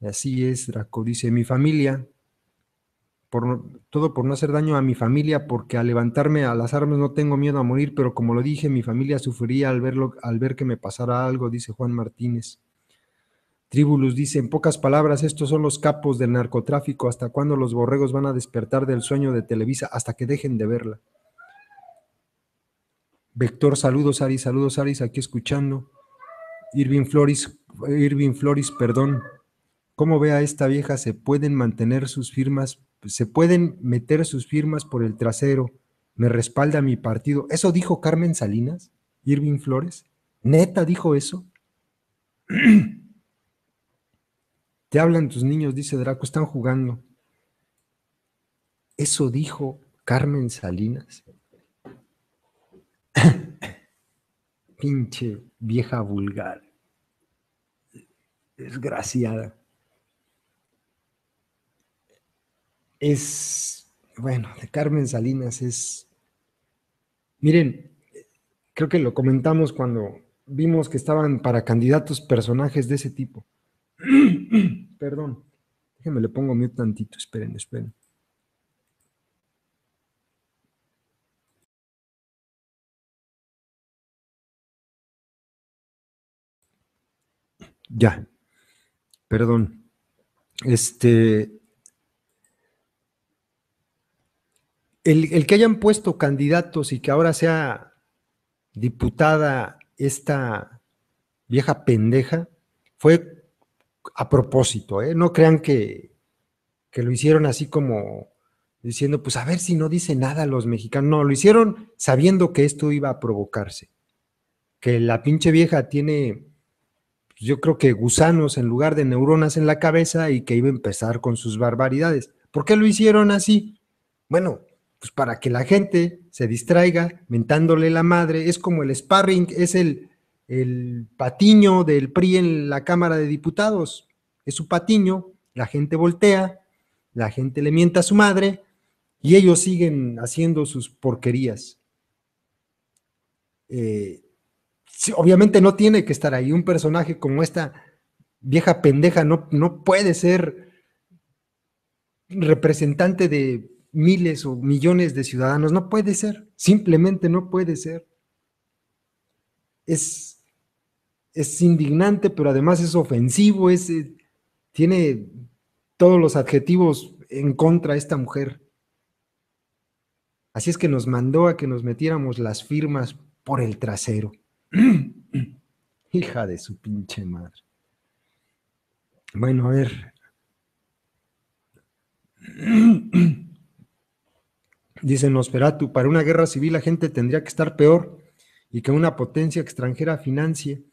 Así es, Draco dice, mi familia, por, todo por no hacer daño a mi familia, porque al levantarme a las armas no tengo miedo a morir, pero como lo dije, mi familia sufriría al, verlo, al ver que me pasara algo, dice Juan Martínez. Tribulus dice, en pocas palabras, estos son los capos del narcotráfico, ¿hasta cuándo los borregos van a despertar del sueño de Televisa? Hasta que dejen de verla. Vector, saludos, Aris, saludos, Aris, aquí escuchando. Irving Flores, Irving Flores, perdón. ¿Cómo ve a esta vieja? ¿Se pueden mantener sus firmas se pueden meter sus firmas por el trasero, me respalda mi partido. ¿Eso dijo Carmen Salinas? Irving Flores? ¿Neta dijo eso? Te hablan tus niños, dice Draco, están jugando. Eso dijo Carmen Salinas. Pinche vieja vulgar. Desgraciada. es, bueno, de Carmen Salinas es, miren, creo que lo comentamos cuando vimos que estaban para candidatos personajes de ese tipo. Perdón, déjenme le pongo mute tantito, esperen, esperen. Ya, perdón. Este, el, que hayan puesto candidatos y que ahora sea diputada esta vieja pendeja fue a propósito, ¿eh? no crean que, lo hicieron así como diciendo, pues a ver si no dice nada los mexicanos. No, lo hicieron sabiendo que esto iba a provocarse, que la pinche vieja tiene, pues, yo creo que gusanos en lugar de neuronas en la cabeza y que iba a empezar con sus barbaridades. ¿Por qué lo hicieron así? Bueno, pues para que la gente se distraiga mentándole la madre, es como el sparring, es el, el patiño del PRI en la Cámara de Diputados, es su patiño, la gente voltea, la gente le mienta a su madre y ellos siguen haciendo sus porquerías. Eh, obviamente no tiene que estar ahí un personaje como esta vieja pendeja, no, no puede ser representante de miles o millones de ciudadanos. No puede ser, simplemente no puede ser. Es, es indignante, pero además es ofensivo, eh, tiene todos los adjetivos en contra de esta mujer. Así es que nos mandó a que nos metiéramos las firmas por el trasero. Hija de su pinche madre. Bueno, a ver. Dice Nosferatu, para una guerra civil la gente tendría que estar peor y que una potencia extranjera financie,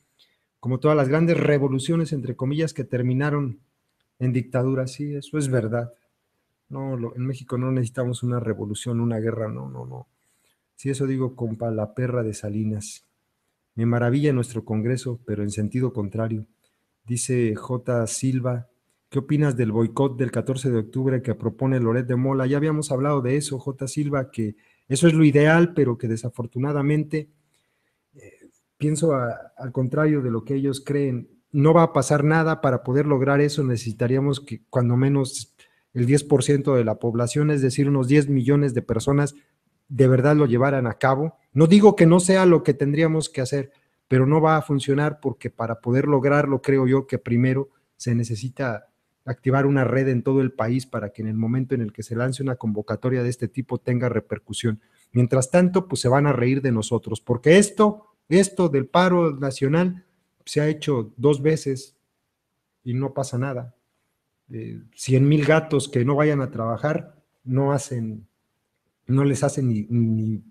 como todas las grandes revoluciones, entre comillas, que terminaron en dictadura. Sí, eso es verdad. No, en México no necesitamos una revolución, una guerra, no, no, no. Sí, eso digo, compa, la perra de Salinas. Me maravilla nuestro Congreso, pero en sentido contrario. Dice J. Silva, ¿Qué opinas del boicot del 14 de octubre que propone Loret de Mola? Ya habíamos hablado de eso, J. Silva, que eso es lo ideal, pero que desafortunadamente, eh, pienso al contrario de lo que ellos creen, no va a pasar nada para poder lograr eso. Necesitaríamos que cuando menos el 10% de la población, es decir, unos 10 millones de personas, de verdad lo llevaran a cabo. No digo que no sea lo que tendríamos que hacer, pero no va a funcionar porque para poder lograrlo, creo yo que primero se necesita activar una red en todo el país para que en el momento en el que se lance una convocatoria de este tipo tenga repercusión. Mientras tanto, pues se van a reír de nosotros, porque esto, esto del paro nacional se ha hecho dos veces y no pasa nada. Eh, cien mil gatos que no vayan a trabajar no hacen, no les hacen ni, ni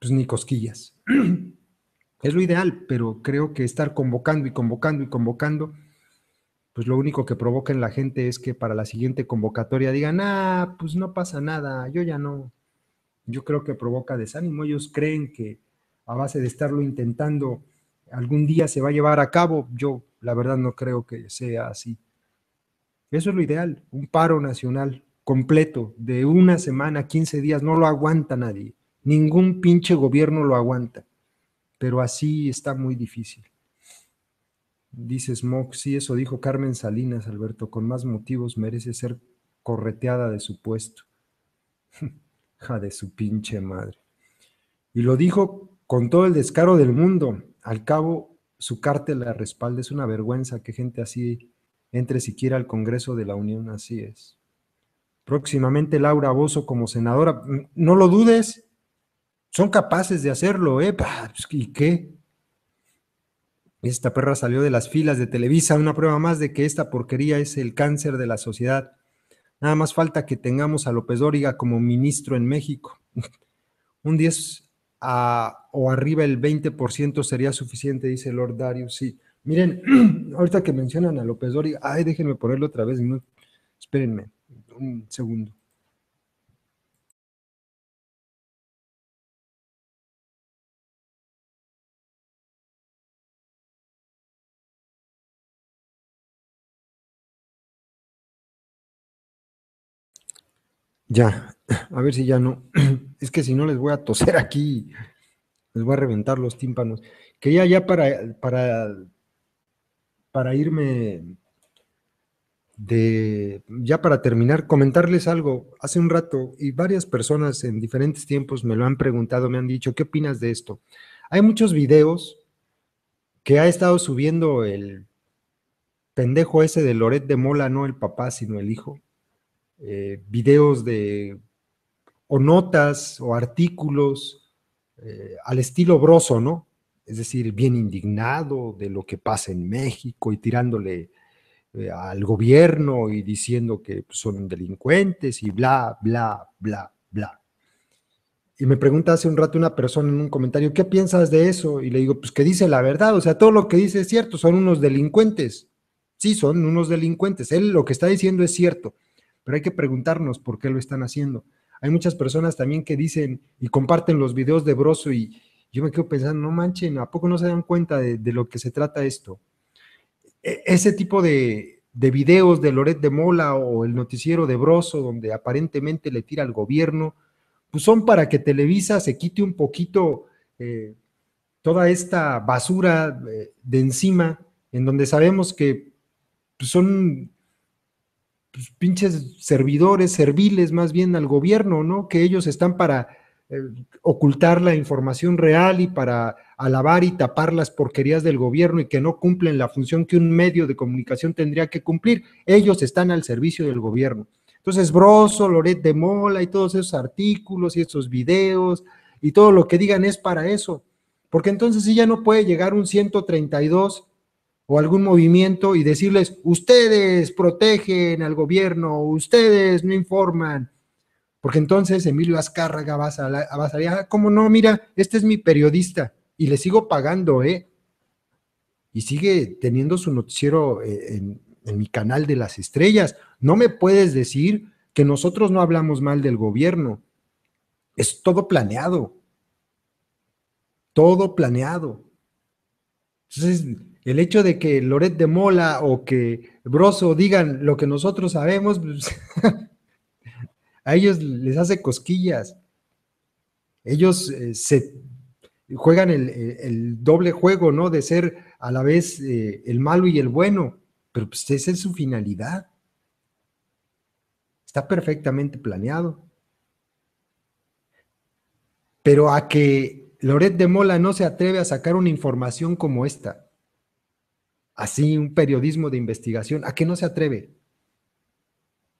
pues, cosquillas. Es lo ideal, pero creo que estar convocando y convocando y convocando pues lo único que provoca en la gente es que para la siguiente convocatoria digan, ah, pues no pasa nada, yo ya no. Yo creo que provoca desánimo. Ellos creen que a base de estarlo intentando algún día se va a llevar a cabo. Yo la verdad no creo que sea así. Eso es lo ideal, un paro nacional completo de una semana, 15 días, no lo aguanta nadie. Ningún pinche gobierno lo aguanta. Pero así está muy difícil. Dice Smoke, sí, eso dijo Carmen Salinas, Alberto, con más motivos merece ser correteada de su puesto. ja de su pinche madre. Y lo dijo con todo el descaro del mundo. Al cabo, su cártel la respalda. Es una vergüenza que gente así entre siquiera al Congreso de la Unión. Así es. Próximamente Laura Bozo como senadora. Mm, no lo dudes. Son capaces de hacerlo, ¿eh? Pues, ¿Y qué? Esta perra salió de las filas de Televisa, una prueba más de que esta porquería es el cáncer de la sociedad. Nada más falta que tengamos a López Dóriga como ministro en México. Un 10 o arriba el 20% sería suficiente, dice Lord Darius. Sí. Miren, ahorita que mencionan a López Dóriga, ay, déjenme ponerlo otra vez, espérenme un segundo. Ya, a ver si ya no. Es que si no les voy a toser aquí, les voy a reventar los tímpanos. Quería ya para, para, para irme de, ya para terminar, comentarles algo. Hace un rato, y varias personas en diferentes tiempos me lo han preguntado, me han dicho, ¿qué opinas de esto? Hay muchos videos que ha estado subiendo el pendejo ese de Loret de Mola, no el papá, sino el hijo eh, videos de o notas o artículos eh, al estilo broso, ¿no? Es decir, bien indignado de lo que pasa en México y tirándole eh, al gobierno y diciendo que pues, son delincuentes y bla, bla, bla, bla. Y me pregunta hace un rato una persona en un comentario, ¿qué piensas de eso? Y le digo, pues que dice la verdad, o sea, todo lo que dice es cierto, son unos delincuentes. Sí, son unos delincuentes. Él lo que está diciendo es cierto pero hay que preguntarnos por qué lo están haciendo. Hay muchas personas también que dicen y comparten los videos de Broso y yo me quedo pensando, no manchen, ¿a poco no se dan cuenta de, lo que se trata esto? E, ese tipo de, videos de Loret de Mola o el noticiero de Broso, donde aparentemente le tira al gobierno, pues son para que Televisa se quite un poquito eh, toda esta basura eh, de encima, en donde sabemos que pues, son pues, pinches servidores, serviles más bien al gobierno, ¿no? Que ellos están para eh, ocultar la información real y para alabar y tapar las porquerías del gobierno y que no cumplen la función que un medio de comunicación tendría que cumplir. Ellos están al servicio del gobierno. Entonces, Broso, Loret de Mola y todos esos artículos y esos videos y todo lo que digan es para eso. Porque entonces si ya no puede llegar un 132 o algún movimiento y decirles, ustedes protegen al gobierno, ustedes no informan. Porque entonces Emilio Azcárraga va a, salir, vas a ah, ¿cómo no? Mira, este es mi periodista y le sigo pagando, ¿eh? Y sigue teniendo su noticiero eh, en, en mi canal de las estrellas. No me puedes decir que nosotros no hablamos mal del gobierno. Es todo planeado. Todo planeado. Entonces, el hecho de que Loret de Mola o que Broso digan lo que nosotros sabemos, pues, a ellos les hace cosquillas. Ellos eh, se juegan el, doble juego, ¿no? De ser a la vez eh, el malo y el bueno, pero pues esa es su finalidad. Está perfectamente planeado. Pero a que Loret de Mola no se atreve a sacar una información como esta, así un periodismo de investigación, ¿a qué no se atreve?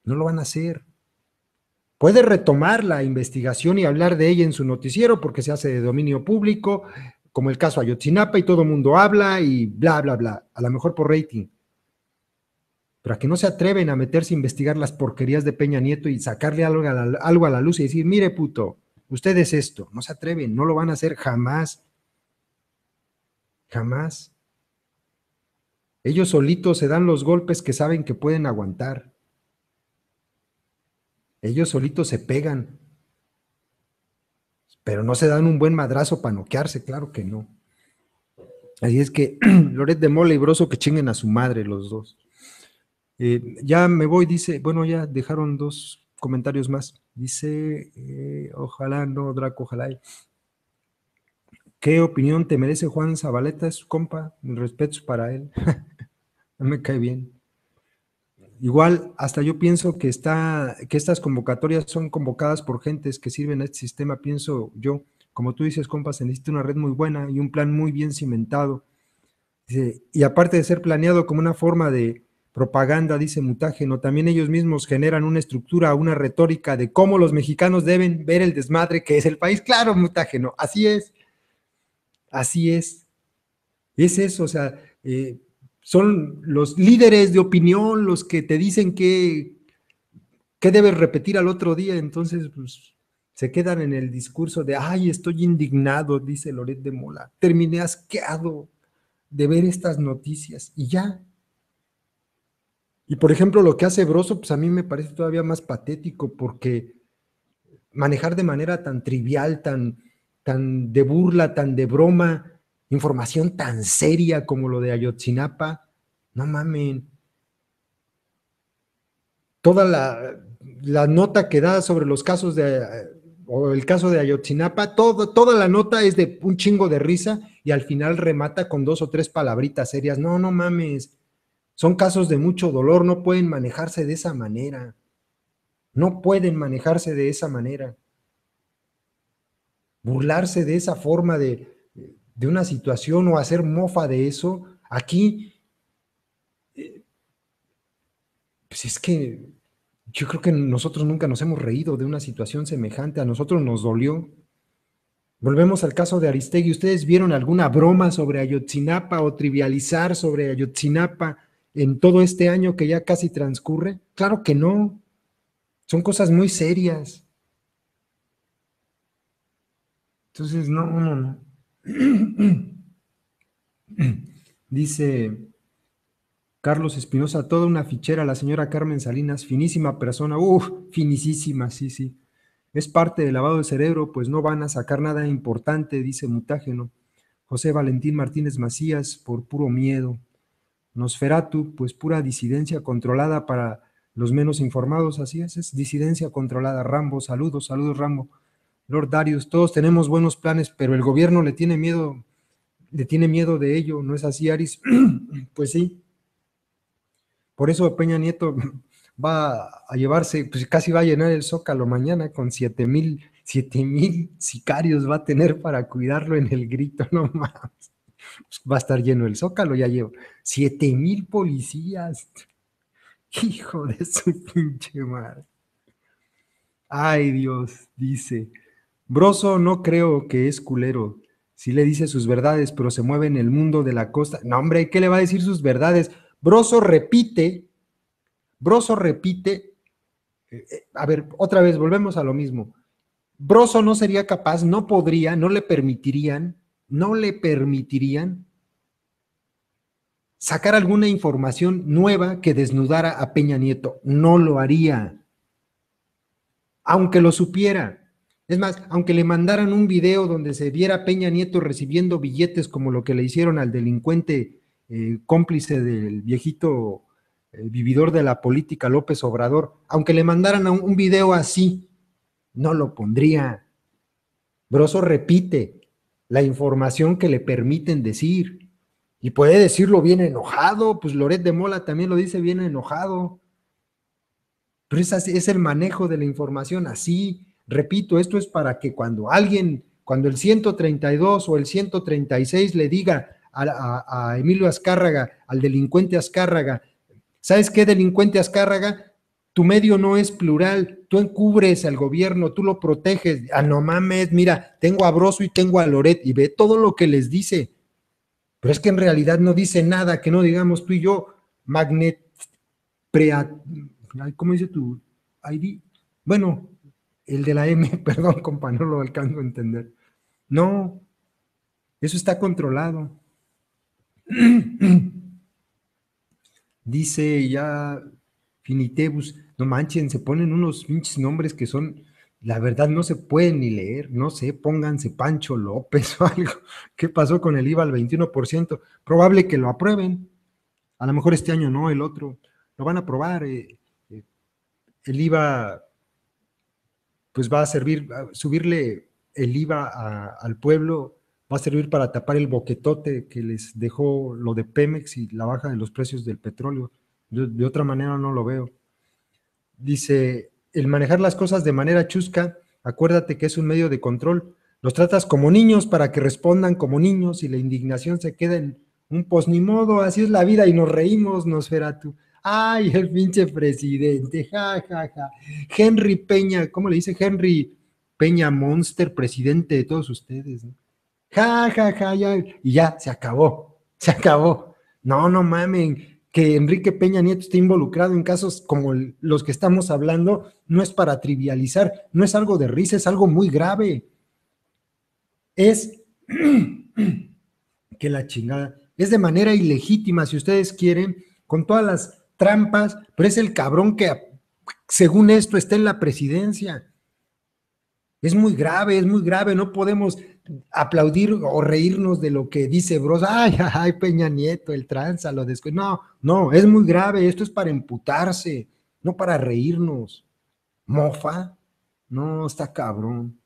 No lo van a hacer. Puede retomar la investigación y hablar de ella en su noticiero porque se hace de dominio público, como el caso Ayotzinapa y todo el mundo habla y bla, bla, bla, a lo mejor por rating. Pero a que no se atreven a meterse a investigar las porquerías de Peña Nieto y sacarle algo a la, algo a la luz y decir, mire puto, ustedes esto, no se atreven, no lo van a hacer jamás, jamás. Ellos solitos se dan los golpes que saben que pueden aguantar. Ellos solitos se pegan. Pero no se dan un buen madrazo para noquearse, claro que no. Así es que Loret de mole y Broso que chinguen a su madre los dos. Eh, ya me voy, dice, bueno, ya dejaron dos comentarios más. Dice, eh, ojalá no, Draco, ojalá. ¿Qué opinión te merece Juan Zabaleta? compa, respetos para él. no me cae bien. Igual, hasta yo pienso que, está, que estas convocatorias son convocadas por gentes que sirven a este sistema, pienso yo. Como tú dices, compa, se necesita una red muy buena y un plan muy bien cimentado. y aparte de ser planeado como una forma de propaganda, dice Mutágeno, también ellos mismos generan una estructura, una retórica de cómo los mexicanos deben ver el desmadre que es el país. Claro, Mutágeno, así es. Así es. Es eso, o sea, eh, son los líderes de opinión los que te dicen qué debes repetir al otro día, entonces pues, se quedan en el discurso de, ay, estoy indignado, dice Loret de Mola, terminé asqueado de ver estas noticias y ya. Y por ejemplo, lo que hace Broso, pues a mí me parece todavía más patético porque manejar de manera tan trivial, tan, tan de burla, tan de broma, información tan seria como lo de Ayotzinapa. No mamen. Toda la, nota que da sobre los casos de, eh, o el caso de Ayotzinapa, toda la nota es de un chingo de risa y al final remata con dos o tres palabritas serias. No, no mames. Son casos de mucho dolor, no pueden manejarse de esa manera. No pueden manejarse de esa manera burlarse de esa forma de, una situación o hacer mofa de eso, aquí, eh, pues es que yo creo que nosotros nunca nos hemos reído de una situación semejante, a nosotros nos dolió. Volvemos al caso de Aristegui. ¿Ustedes vieron alguna broma sobre Ayotzinapa o trivializar sobre Ayotzinapa en todo este año que ya casi transcurre? Claro que no. Son cosas muy serias. Entonces, no, no, no. Dice Carlos Espinosa, toda una fichera, la señora Carmen Salinas, finísima persona, uff, finísima, sí, sí. Es parte del lavado de cerebro, pues no van a sacar nada importante, dice Mutágeno. José Valentín Martínez Macías, por puro miedo. Nosferatu, pues pura disidencia controlada para los menos informados, así es, es disidencia controlada. Rambo, saludos, saludos Rambo. Lord Darius, todos tenemos buenos planes, pero el gobierno le tiene miedo, le tiene miedo de ello, ¿no es así, Aris? pues sí. Por eso Peña Nieto va a llevarse, pues casi va a llenar el zócalo mañana con siete mil, siete mil sicarios va a tener para cuidarlo en el grito, no pues va a estar lleno el zócalo, ya llevo siete mil policías. Hijo de su pinche madre. Ay Dios, dice, Broso no creo que es culero. Sí le dice sus verdades, pero se mueve en el mundo de la costa. No, hombre, ¿qué le va a decir sus verdades? Broso repite, Broso repite, eh, eh, a ver, otra vez, volvemos a lo mismo. Broso no sería capaz, no podría, no le permitirían, no le permitirían sacar alguna información nueva que desnudara a Peña Nieto. No lo haría, aunque lo supiera. Es más, aunque le mandaran un video donde se viera Peña Nieto recibiendo billetes como lo que le hicieron al delincuente eh, cómplice del viejito eh, vividor de la política López Obrador, aunque le mandaran un, video así, no lo pondría. Broso repite la información que le permiten decir. Y puede decirlo bien enojado, pues Loret de Mola también lo dice bien enojado. Pero es el manejo de la información así, Repito, esto es para que cuando alguien, cuando el 132 o el 136 le diga a, Emilio Azcárraga, al delincuente Azcárraga, ¿sabes qué delincuente Azcárraga? Tu medio no es plural, tú encubres al gobierno, tú lo proteges. a ah, no mames, mira, tengo a Broso y tengo a Loret y ve todo lo que les dice. Pero es que en realidad no dice nada que no digamos tú y yo. Magnet, prea, ¿cómo dice tu ID? Bueno, el de la M, perdón, compa, no lo alcanzo a entender. No, eso está controlado. Dice ya Finitebus, no manchen, se ponen unos pinches nombres que son, la verdad no se pueden ni leer, no sé, pónganse Pancho López o algo. ¿Qué pasó con el IVA al 21%? Probable que lo aprueben. A lo mejor este año no, el otro. Lo van a aprobar. Eh, eh, el IVA pues va a servir, subirle el IVA al pueblo va a servir para tapar el boquetote que les dejó lo de Pemex y la baja de los precios del petróleo. De, otra manera no lo veo. Dice, el manejar las cosas de manera chusca, acuérdate que es un medio de control. Los tratas como niños para que respondan como niños y la indignación se queda en un pos, pues, ni modo, así es la vida y nos reímos, tú Ay, el pinche presidente, ja, ja, ja. Henry Peña, ¿cómo le dice Henry Peña Monster, presidente de todos ustedes? jajaja Ja, ja, ja, ya. Y ya, se acabó, se acabó. No, no mamen, que Enrique Peña Nieto esté involucrado en casos como los que estamos hablando, no es para trivializar, no es algo de risa, es algo muy grave. Es que la chingada, es de manera ilegítima, si ustedes quieren, con todas las trampas, pero es el cabrón que, según esto, está en la presidencia. Es muy grave, es muy grave, no podemos aplaudir o reírnos de lo que dice Bros. Ay, ay, Peña Nieto, el tranza, lo No, no, es muy grave, esto es para emputarse, no para reírnos. Mofa, no, está cabrón.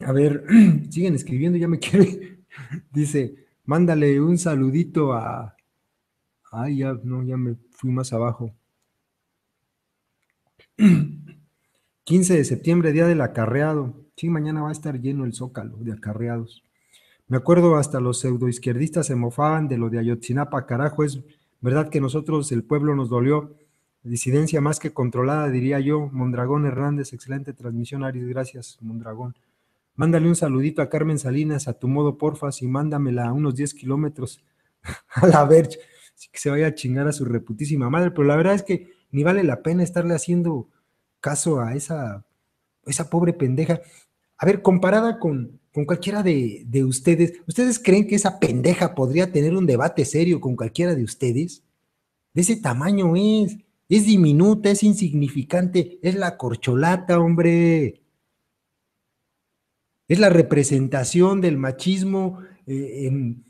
A ver, siguen escribiendo, ya me quiere. Dice, mándale un saludito a Ay, ya, no, ya me fui más abajo. 15 de septiembre, día del acarreado. Sí, mañana va a estar lleno el zócalo de acarreados. Me acuerdo hasta los pseudoizquierdistas se mofaban de lo de Ayotzinapa, carajo, es verdad que nosotros, el pueblo, nos dolió. Disidencia más que controlada, diría yo. Mondragón Hernández, excelente transmisión, Aris, gracias, Mondragón. Mándale un saludito a Carmen Salinas, a tu modo, porfas, y mándamela a unos 10 kilómetros a la verga que se vaya a chingar a su reputísima madre, pero la verdad es que ni vale la pena estarle haciendo caso a esa, esa pobre pendeja. A ver, comparada con, con cualquiera de, ustedes, ¿ustedes creen que esa pendeja podría tener un debate serio con cualquiera de ustedes? De ese tamaño es, es diminuta, es insignificante, es la corcholata, hombre. Es la representación del machismo eh, en,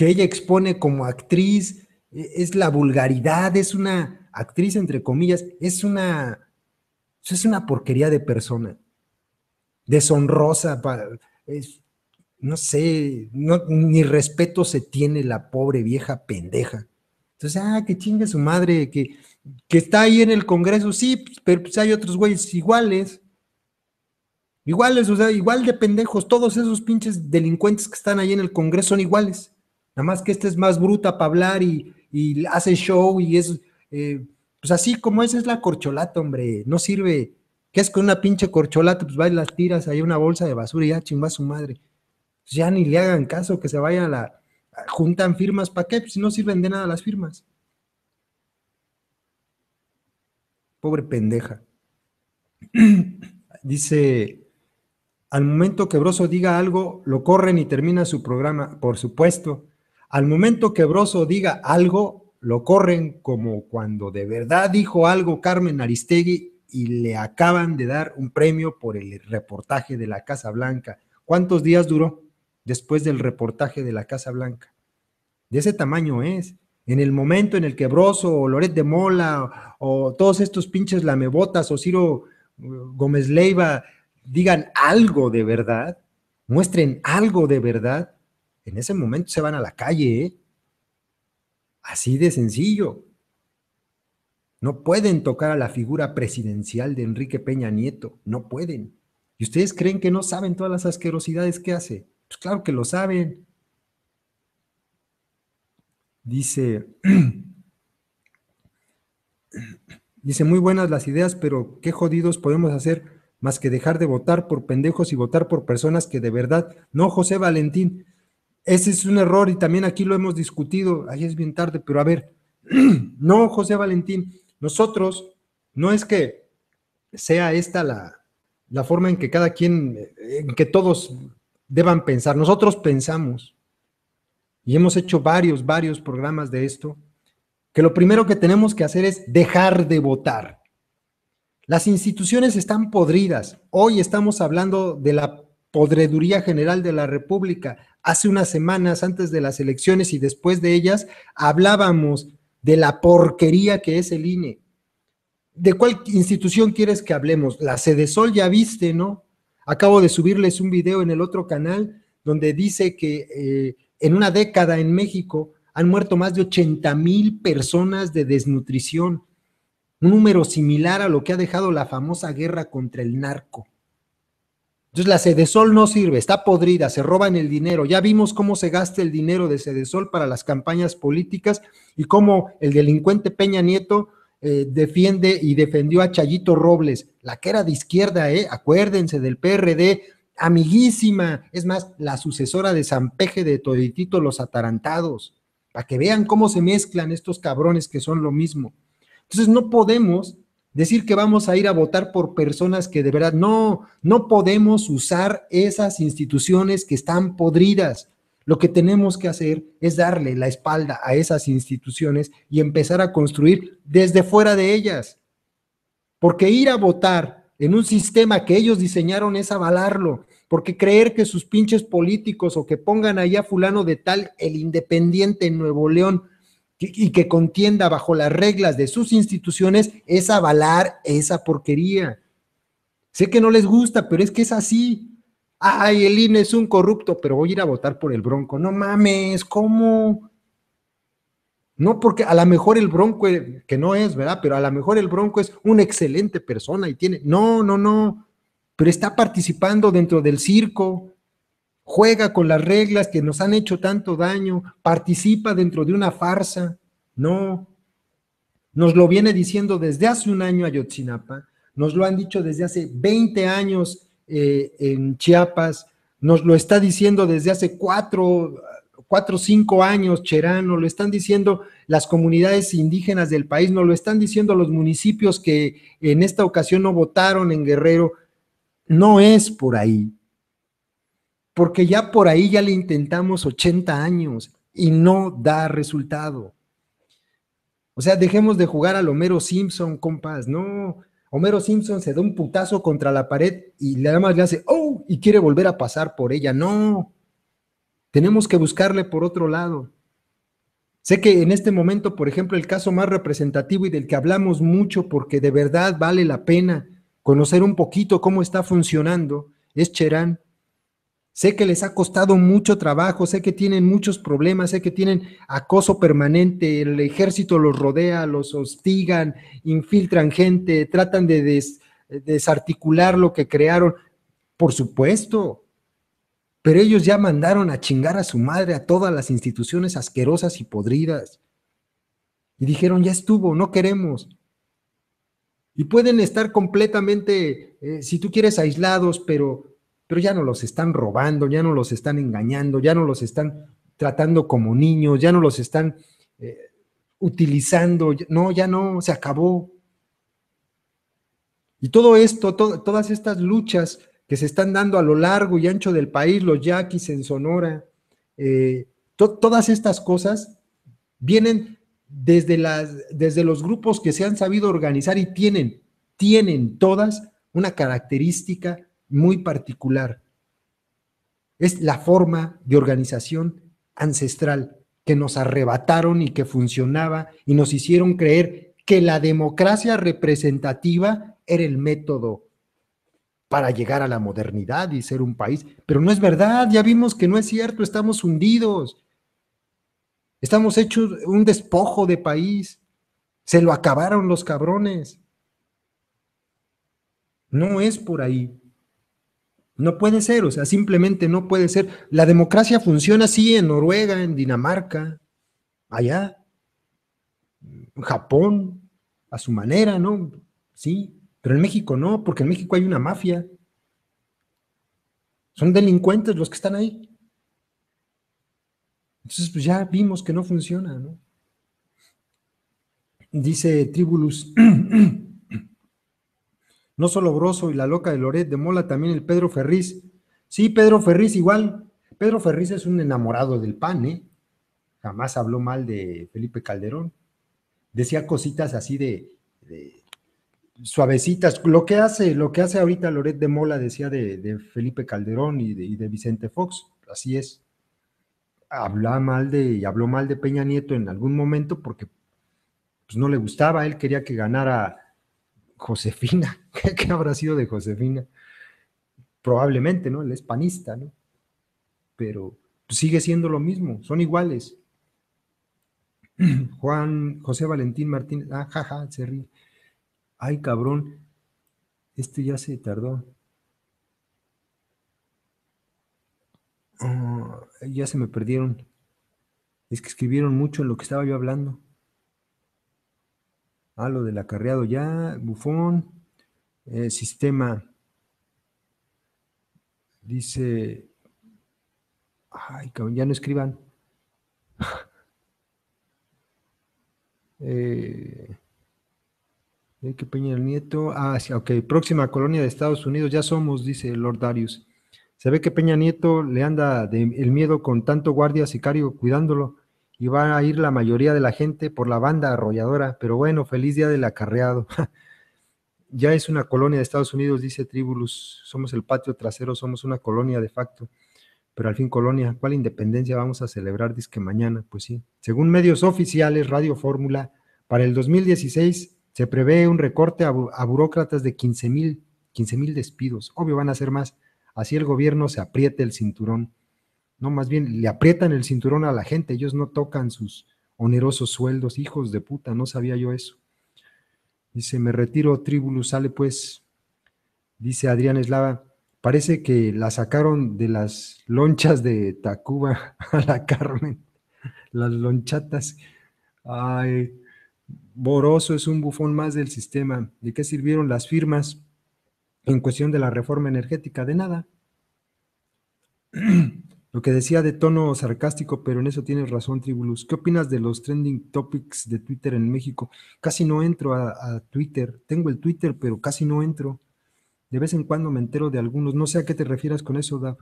que ella expone como actriz, e, es la vulgaridad, es una actriz entre comillas, es una, es una porquería de persona, deshonrosa, no sé, ni respeto se tiene la pobre vieja pendeja. Entonces, ah, que chingue su madre, que, que está ahí en el Congreso, sí, pero pues hay otros güeyes iguales. Iguales, o sea, igual de pendejos. Todos esos pinches delincuentes que están ahí en el Congreso son iguales. Nada más que esta es más bruta para hablar y, hace show y es, eh, pues así como esa es la corcholata, hombre, no sirve. ¿Qué es con una pinche corcholata? Pues va y las tiras ahí una bolsa de basura y ya chingó su madre. Pues ya ni le hagan caso, que se vaya. a la... Juntan firmas, ¿para qué? Pues no sirven de nada las firmas. Pobre pendeja. Dice, al momento que Broso diga algo, lo corren y termina su programa. Por supuesto, al momento que Broso diga algo, lo corren como cuando de verdad dijo algo Carmen Aristegui y le acaban de dar un premio por el reportaje de la Casa Blanca. ¿Cuántos días duró después del reportaje de la Casa Blanca? De ese tamaño es. En el momento en el que Broso o Loret de Mola o, todos estos pinches lamebotas o Ciro uh, Gómez Leiva digan algo de verdad, muestren algo de verdad, en ese momento se van a la calle. ¿eh? Así de sencillo. No pueden tocar a la figura presidencial de Enrique Peña Nieto, no pueden. ¿Y ustedes creen que no saben todas las asquerosidades que hace? Pues claro que lo saben. Dice, dice, muy buenas las ideas, pero qué jodidos podemos hacer más que dejar de votar por pendejos y votar por personas que de verdad, no José Valentín, ese es un error y también aquí lo hemos discutido, ahí es bien tarde, pero a ver, no, José Valentín, nosotros no es que sea esta la, la forma en que cada quien, eh, en que todos deban pensar, nosotros pensamos y hemos hecho varios, varios programas de esto, que lo primero que tenemos que hacer es dejar de votar. Las instituciones están podridas. Hoy estamos hablando de la podreduría general de la República hace unas semanas antes de las elecciones y después de ellas, hablábamos de la porquería que es el INE. ¿De cuál institución quieres que hablemos? La Sol ya viste, ¿no? Acabo de subirles un video en el otro canal donde dice que eh, en una década en México han muerto más de 80 mil personas de desnutrición, un número similar a lo que ha dejado la famosa guerra contra el narco. Entonces la Sol no sirve, está podrida, se roban el dinero. Ya vimos cómo se gasta el dinero de Sol para las campañas políticas y cómo el delincuente Peña Nieto eh, defiende y defendió a Chayito Robles, la que era de izquierda, eh, acuérdense del PRD, amiguísima, es más, la sucesora de Peje de Toditito los Atarantados, para que vean cómo se mezclan estos cabrones que son lo mismo. Entonces no podemos Decir que vamos a ir a votar por personas que de verdad no, no podemos usar esas instituciones que están podridas. Lo que tenemos que hacer es darle la espalda a esas instituciones y empezar a construir desde fuera de ellas. Porque ir a votar en un sistema que ellos diseñaron es avalarlo. Porque creer que sus pinches políticos o que pongan allá fulano de tal, el independiente en Nuevo León, y que contienda bajo las reglas de sus instituciones es avalar esa porquería. Sé que no les gusta, pero es que es así. Ay, el INE es un corrupto, pero voy a ir a votar por el Bronco. No mames, ¿cómo? No, porque a lo mejor el Bronco, eh, que no es, ¿verdad? Pero a lo mejor el Bronco es una excelente persona y tiene... No, no, no. Pero está participando dentro del circo juega con las reglas que nos han hecho tanto daño, participa dentro de una farsa. No, nos lo viene diciendo desde hace un año Ayotzinapa, nos lo han dicho desde hace 20 años eh, en Chiapas, nos lo está diciendo desde hace cuatro, cuatro, cinco años Cherano, lo están diciendo las comunidades indígenas del país, nos lo están diciendo los municipios que en esta ocasión no votaron en Guerrero. No es por ahí, porque ya por ahí ya le intentamos 80 años y no da resultado. O sea, dejemos de jugar al Homero Simpson, compas, no. Homero Simpson se da un putazo contra la pared y nada más le hace, oh, y quiere volver a pasar por ella. No, tenemos que buscarle por otro lado. Sé que en este momento, por ejemplo, el caso más representativo y del que hablamos mucho porque de verdad vale la pena conocer un poquito cómo está funcionando es Cherán Sé que les ha costado mucho trabajo, sé que tienen muchos problemas, sé que tienen acoso permanente, el ejército los rodea, los hostigan, infiltran gente, tratan de desarticular lo que crearon. Por supuesto, pero ellos ya mandaron a chingar a su madre a todas las instituciones asquerosas y podridas. Y dijeron, ya estuvo, no queremos. Y pueden estar completamente, eh, si tú quieres, aislados, pero pero ya no los están robando, ya no los están engañando, ya no los están tratando como niños, ya no los están eh, utilizando, no, ya no, se acabó. Y todo esto, todas estas luchas que se están dando a lo largo y ancho del país, los yaquis en Sonora, eh, todas estas cosas vienen desde, las, desde los grupos que se han sabido organizar y tienen, tienen todas una característica muy particular. Es la forma de organización ancestral que nos arrebataron y que funcionaba y nos hicieron creer que la democracia representativa era el método para llegar a la modernidad y ser un país. Pero no es verdad, ya vimos que no es cierto, estamos hundidos. Estamos hechos un despojo de país. Se lo acabaron los cabrones. No es por ahí. No puede ser, o sea, simplemente no puede ser. La democracia funciona así en Noruega, en Dinamarca, allá, en Japón, a su manera, ¿no? Sí, pero en México no, porque en México hay una mafia. Son delincuentes los que están ahí. Entonces, pues ya vimos que no funciona, ¿no? Dice Tribulus. No solo Broso y la loca de Loret de Mola, también el Pedro Ferriz. Sí, Pedro Ferriz igual. Pedro Ferriz es un enamorado del PAN, ¿eh? Jamás habló mal de Felipe Calderón. Decía cositas así de, suavecitas. Lo que hace, lo que hace ahorita Loret de Mola decía de, Felipe Calderón y de, Vicente Fox, así es. Habla mal de, y habló mal de Peña Nieto en algún momento porque pues, no le gustaba, él quería que ganara Josefina, ¿qué habrá sido de Josefina? Probablemente, ¿no? El es ¿no? Pero sigue siendo lo mismo, son iguales. Juan José Valentín Martínez, ah, jaja, se ríe. Ay, cabrón, este ya se tardó. Ah, ya se me perdieron. Es que escribieron mucho en lo que estaba yo hablando. Ah, lo del acarreado ya, Bufón. Eh, sistema. Dice. Ay, cabrón, ya no escriban. eh, eh que Peña el Nieto. Ah, ok. Próxima colonia de Estados Unidos, ya somos, dice Lord Darius. Se ve que Peña Nieto le anda el miedo con tanto guardia sicario cuidándolo y va a ir la mayoría de la gente por la banda arrolladora, pero bueno, feliz día del acarreado. ya es una colonia de Estados Unidos, dice Tribulus, somos el patio trasero, somos una colonia de facto, pero al fin colonia, ¿cuál independencia vamos a celebrar? Dice que mañana, pues sí. Según medios oficiales, Radio Fórmula, para el 2016 se prevé un recorte a, burócratas de 15 mil, 15 mil despidos, obvio van a ser más, así el gobierno se apriete el cinturón. No, más bien le aprietan el cinturón a la gente, ellos no tocan sus onerosos sueldos, hijos de puta, no sabía yo eso. Dice, me retiro, Tribulus, sale pues. Dice Adrián Eslava, parece que la sacaron de las lonchas de Tacuba a la Carmen, las lonchatas. Ay, Boroso es un bufón más del sistema. ¿De qué sirvieron las firmas en cuestión de la reforma energética? De nada. Lo que decía de tono sarcástico, pero en eso tienes razón, Tribulus. ¿Qué opinas de los trending topics de Twitter en México? Casi no entro a, Twitter. Tengo el Twitter, pero casi no entro. De vez en cuando me entero de algunos. No sé a qué te refieras con eso, Dav.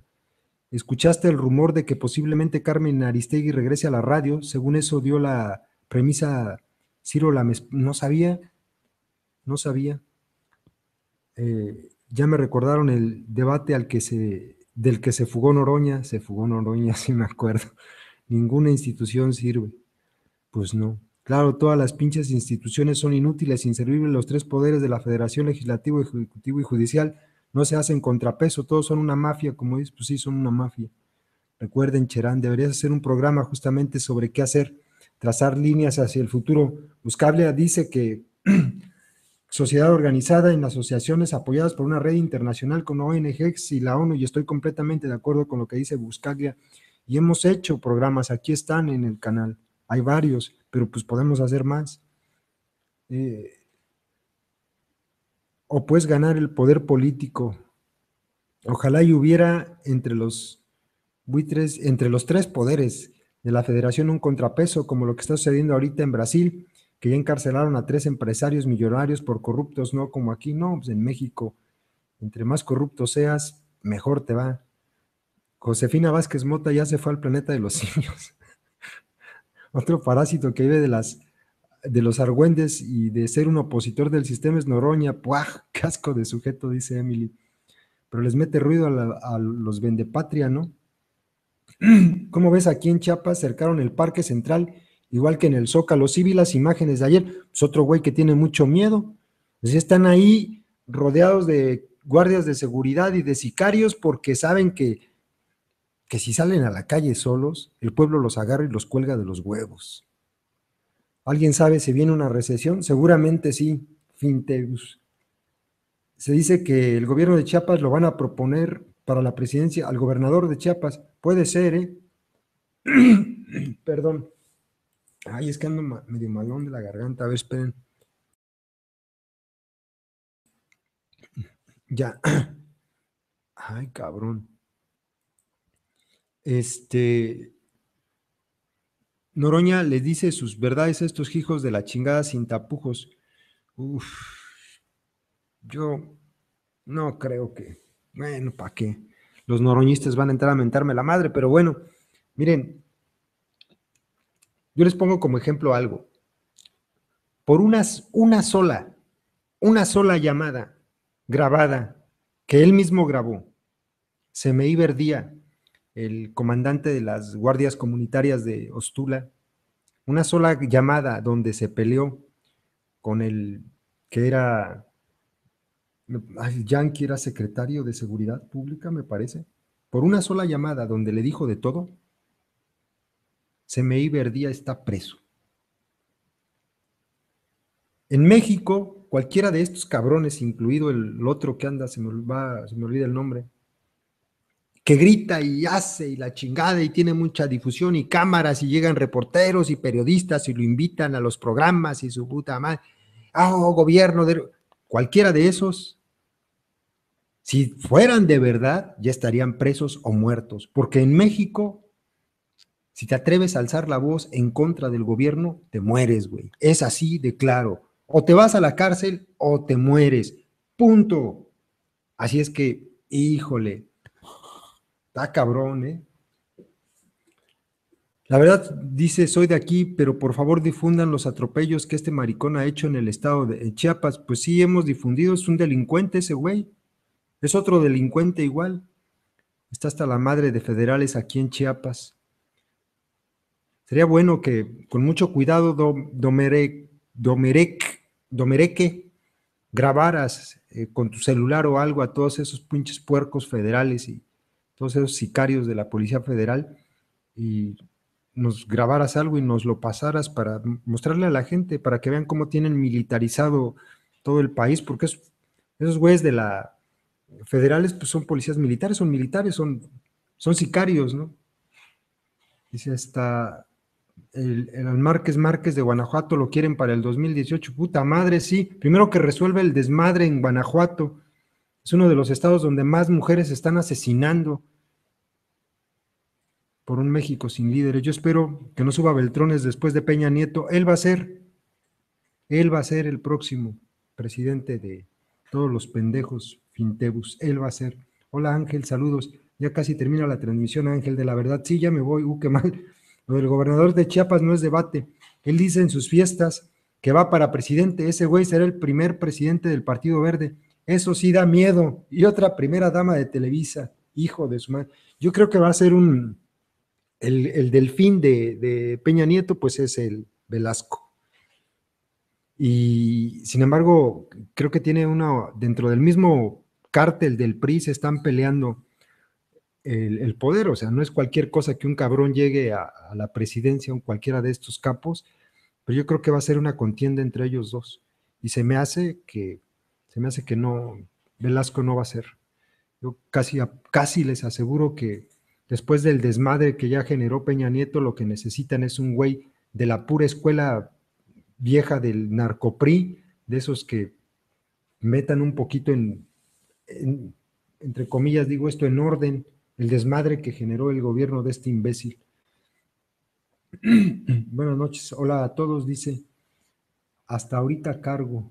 ¿Escuchaste el rumor de que posiblemente Carmen Aristegui regrese a la radio? Según eso dio la premisa Ciro Lames. No sabía, no sabía. Eh, ya me recordaron el debate al que se del que se fugó Noroña, se fugó Noroña, si me acuerdo. Ninguna institución sirve. Pues no. Claro, todas las pinches instituciones son inútiles, inservibles. Los tres poderes de la Federación Legislativo, Ejecutivo y Judicial no se hacen contrapeso. Todos son una mafia, como dices, pues sí, son una mafia. Recuerden, Cherán, deberías hacer un programa justamente sobre qué hacer, trazar líneas hacia el futuro. buscablea dice que sociedad organizada en asociaciones apoyadas por una red internacional con ong y la ONU, y estoy completamente de acuerdo con lo que dice Buscaglia, y hemos hecho programas, aquí están en el canal, hay varios, pero pues podemos hacer más. Eh, o pues ganar el poder político. Ojalá y hubiera entre los buitres, entre los tres poderes de la federación un contrapeso, como lo que está sucediendo ahorita en Brasil, que ya encarcelaron a tres empresarios millonarios por corruptos, no como aquí, no, pues en México, entre más corrupto seas, mejor te va. Josefina Vázquez Mota ya se fue al planeta de los simios. Otro parásito que vive de las de los argüendes y de ser un opositor del sistema es Noroña, ¡puaj! Casco de sujeto, dice Emily. Pero les mete ruido a, a los vendepatria, ¿no? ¿Cómo ves aquí en Chiapas? Cercaron el Parque Central igual que en el Zócalo. Sí las imágenes de ayer, es pues, otro güey que tiene mucho miedo. Pues, están ahí rodeados de guardias de seguridad y de sicarios porque saben que, que si salen a la calle solos, el pueblo los agarra y los cuelga de los huevos. ¿Alguien sabe si viene una recesión? Seguramente sí, Finteus. Se dice que el gobierno de Chiapas lo van a proponer para la presidencia al gobernador de Chiapas. Puede ser, ¿eh? Perdón. Ay, es que ando medio malón de la garganta. A ver, esperen. Ya. Ay, cabrón. Este. Noroña le dice sus verdades a estos hijos de la chingada sin tapujos. Uf. Yo no creo que. Bueno, ¿para qué? Los noroñistas van a entrar a mentarme la madre, pero bueno, miren, yo les pongo como ejemplo algo. Por unas, una sola, una sola llamada grabada que él mismo grabó, se me iba el el comandante de las guardias comunitarias de Ostula, una sola llamada donde se peleó con el que era, el Yankee era secretario de Seguridad Pública, me parece, por una sola llamada donde le dijo de todo, CMI Verdía está preso. En México, cualquiera de estos cabrones, incluido el otro que anda, se me, olvida el nombre, que grita y hace y la chingada y tiene mucha difusión y cámaras y llegan reporteros y periodistas y lo invitan a los programas y su puta madre. Ah, oh, gobierno de... Cualquiera de esos, si fueran de verdad, ya estarían presos o muertos, porque en México si te atreves a alzar la voz en contra del gobierno, te mueres, güey. Es así de claro. O te vas a la cárcel o te mueres. Punto. Así es que, híjole, está cabrón, ¿eh? La verdad, dice, soy de aquí, pero por favor difundan los atropellos que este maricón ha hecho en el estado de Chiapas. Pues sí, hemos difundido, es un delincuente ese güey. Es otro delincuente igual. Está hasta la madre de federales aquí en Chiapas. Sería bueno que con mucho cuidado domereque grabaras eh, con tu celular o algo a todos esos pinches puercos federales y todos esos sicarios de la Policía Federal y nos grabaras algo y nos lo pasaras para mostrarle a la gente, para que vean cómo tienen militarizado todo el país, porque esos güeyes de la federales pues, son policías militares, son militares, son, son sicarios, ¿no? Dice, está el, Márquez Márquez de Guanajuato lo quieren para el 2018. Puta madre, sí. Primero que resuelve el desmadre en Guanajuato. Es uno de los estados donde más mujeres están asesinando por un México sin líderes. Yo espero que no suba Beltrones después de Peña Nieto. Él va a ser, él va a ser el próximo presidente de todos los pendejos Fintebus. Él va a ser. Hola Ángel, saludos. Ya casi termina la transmisión, Ángel, de la verdad. Sí, ya me voy. Uh, qué mal. Lo del gobernador de Chiapas no es debate. Él dice en sus fiestas que va para presidente. Ese güey será el primer presidente del Partido Verde. Eso sí da miedo. Y otra primera dama de Televisa, hijo de su madre. Yo creo que va a ser un. El, delfín de, de Peña Nieto, pues es el Velasco. Y sin embargo, creo que tiene una. Dentro del mismo cártel del PRI se están peleando el, poder, o sea, no es cualquier cosa que un cabrón llegue a, la presidencia, en cualquiera de estos capos, pero yo creo que va a ser una contienda entre ellos dos. Y se me hace que, se me hace que no, Velasco no va a ser. Yo casi, casi les aseguro que después del desmadre que ya generó Peña Nieto, lo que necesitan es un güey de la pura escuela vieja del narcopri, de esos que metan un poquito en, en entre comillas digo esto, en orden el desmadre que generó el gobierno de este imbécil. Buenas noches, hola a todos, dice, hasta ahorita cargo,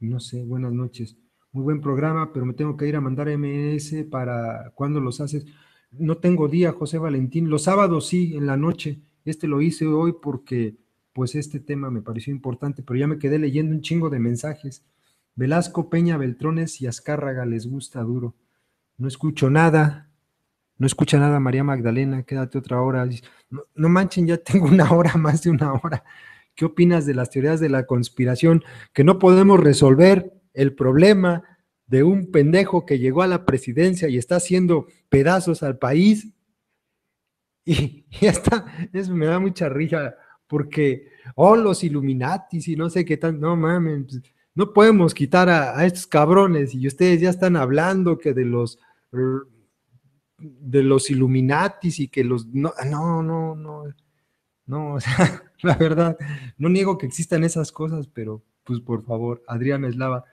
no sé, buenas noches, muy buen programa, pero me tengo que ir a mandar MS para cuando los haces. No tengo día, José Valentín, los sábados sí, en la noche, este lo hice hoy porque pues este tema me pareció importante, pero ya me quedé leyendo un chingo de mensajes. Velasco, Peña, Beltrones y Azcárraga les gusta duro no escucho nada, no escucha nada María Magdalena, quédate otra hora. No, manchen, ya tengo una hora, más de una hora. ¿Qué opinas de las teorías de la conspiración? Que no podemos resolver el problema de un pendejo que llegó a la presidencia y está haciendo pedazos al país. Y, ya está, eso me da mucha risa, porque, oh, los Illuminatis y no sé qué tal, no mames, pues, no podemos quitar a, a estos cabrones y ustedes ya están hablando que de los de los Illuminatis y que los... No, ah, no, no, no, no, o sea, la verdad, no niego que existan esas cosas, pero pues por favor, Adrián Eslava,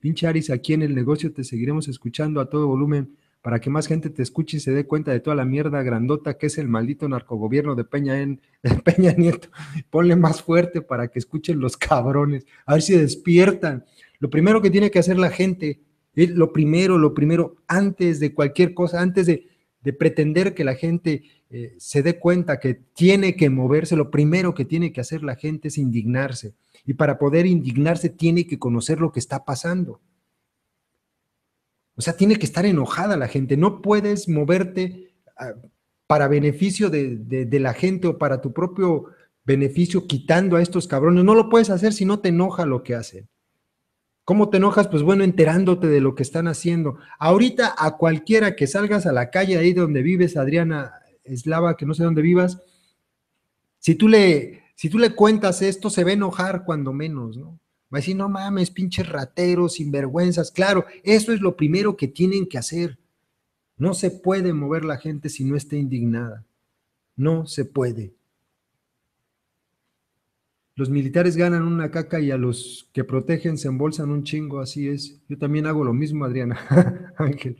pinche Aris, aquí en el negocio te seguiremos escuchando a todo volumen para que más gente te escuche y se dé cuenta de toda la mierda grandota que es el maldito narcogobierno de Peña, en, de Peña Nieto. Ponle más fuerte para que escuchen los cabrones, a ver si despiertan. Lo primero que tiene que hacer la gente lo primero, lo primero, antes de cualquier cosa, antes de, pretender que la gente eh, se dé cuenta que tiene que moverse, lo primero que tiene que hacer la gente es indignarse. Y para poder indignarse tiene que conocer lo que está pasando. O sea, tiene que estar enojada la gente. No puedes moverte ah, para beneficio de, la gente o para tu propio beneficio quitando a estos cabrones. No lo puedes hacer si no te enoja lo que hacen. ¿Cómo te enojas? Pues bueno, enterándote de lo que están haciendo. Ahorita a cualquiera que salgas a la calle ahí donde vives, Adriana Eslava, que no sé dónde vivas, si tú le, si tú le cuentas esto, se va a enojar cuando menos, ¿no? Va a decir, no mames, pinches rateros, sinvergüenzas. Claro, eso es lo primero que tienen que hacer. No se puede mover la gente si no está indignada. No se puede los militares ganan una caca y a los que protegen se embolsan un chingo, así es. Yo también hago lo mismo, Adriana. Ángel,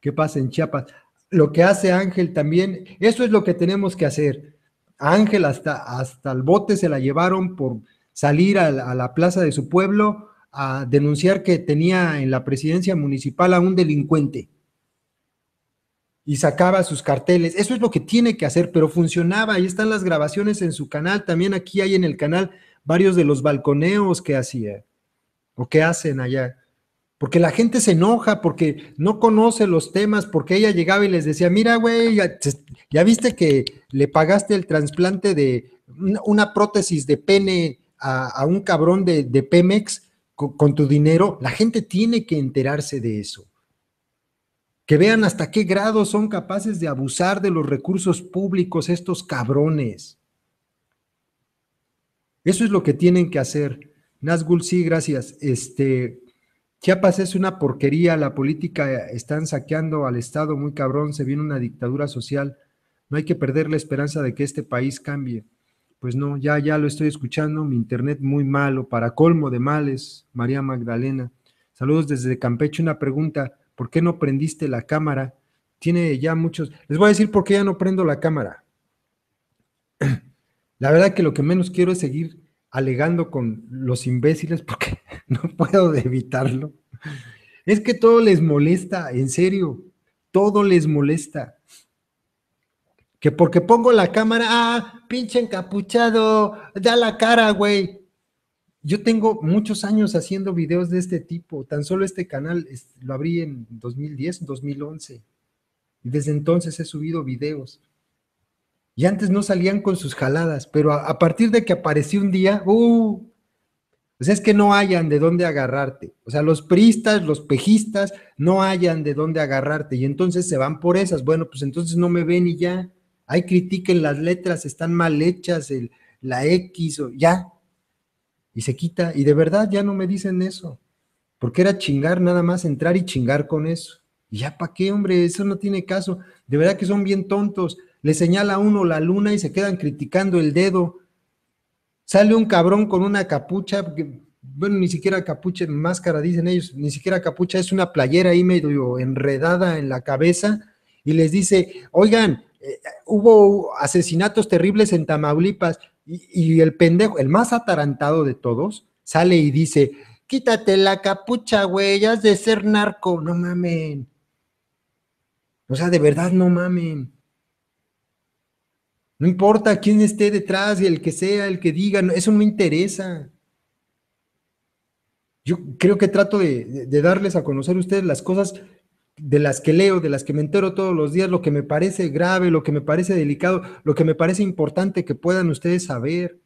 ¿qué pasa en Chiapas? Lo que hace Ángel también, eso es lo que tenemos que hacer. Ángel hasta, hasta el bote se la llevaron por salir a la plaza de su pueblo a denunciar que tenía en la presidencia municipal a un delincuente y sacaba sus carteles. Eso es lo que tiene que hacer, pero funcionaba. Ahí están las grabaciones en su canal. También aquí hay en el canal varios de los balconeos que hacía o que hacen allá. Porque la gente se enoja, porque no conoce los temas, porque ella llegaba y les decía, mira, güey, ya, viste que le pagaste el trasplante de una prótesis de pene a, un cabrón de, Pemex con tu dinero. La gente tiene que enterarse de eso que vean hasta qué grado son capaces de abusar de los recursos públicos estos cabrones. Eso es lo que tienen que hacer. Nazgul, sí, gracias. Este, Chiapas es una porquería, la política eh, están saqueando al Estado muy cabrón, se viene una dictadura social. No hay que perder la esperanza de que este país cambie. Pues no, ya, ya lo estoy escuchando, mi internet muy malo, para colmo de males, María Magdalena. Saludos desde Campeche, una pregunta. ¿Por qué no prendiste la cámara? Tiene ya muchos... Les voy a decir por qué ya no prendo la cámara. La verdad que lo que menos quiero es seguir alegando con los imbéciles porque no puedo evitarlo. Es que todo les molesta, en serio, todo les molesta. Que porque pongo la cámara, ah, pinche encapuchado, da la cara, güey yo tengo muchos años haciendo videos de este tipo, tan solo este canal lo abrí en 2010, 2011, y desde entonces he subido videos. Y antes no salían con sus jaladas, pero a, partir de que apareció un día, ¡uh! sea, pues es que no hayan de dónde agarrarte. O sea, los pristas, los pejistas, no hayan de dónde agarrarte. Y entonces se van por esas. Bueno, pues entonces no me ven y ya. Ahí critiquen las letras, están mal hechas, el, la X, o, ya y se quita. Y de verdad ya no me dicen eso, porque era chingar nada más, entrar y chingar con eso. Y ya para qué, hombre, eso no tiene caso. De verdad que son bien tontos. Le señala a uno la luna y se quedan criticando el dedo. Sale un cabrón con una capucha, bueno, ni siquiera capucha, máscara dicen ellos, ni siquiera capucha, es una playera ahí medio enredada en la cabeza y les dice, oigan, eh, hubo asesinatos terribles en Tamaulipas, y, el pendejo, el más atarantado de todos, sale y dice, quítate la capucha, güey, de ser narco, no mamen. O sea, de verdad no mamen. No importa quién esté detrás y el que sea, el que diga, eso no interesa. Yo creo que trato de, de, darles a conocer a ustedes las cosas de las que leo, de las que me entero todos los días, lo que me parece grave, lo que me parece delicado, lo que me parece importante que puedan ustedes saber.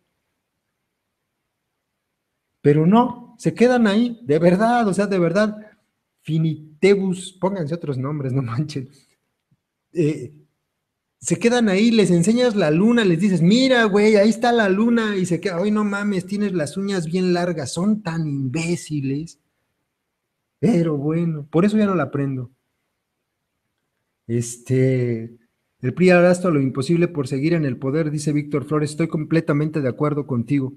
Pero no, se quedan ahí, de verdad, o sea, de verdad, finitebus, pónganse otros nombres, no manchen. Eh, se quedan ahí, les enseñas la luna, les dices, mira, güey, ahí está la luna, y se queda, hoy no mames, tienes las uñas bien largas, son tan imbéciles. Pero bueno, por eso ya no la aprendo. Este, el PRI hará hasta lo imposible por seguir en el poder, dice Víctor Flores. Estoy completamente de acuerdo contigo.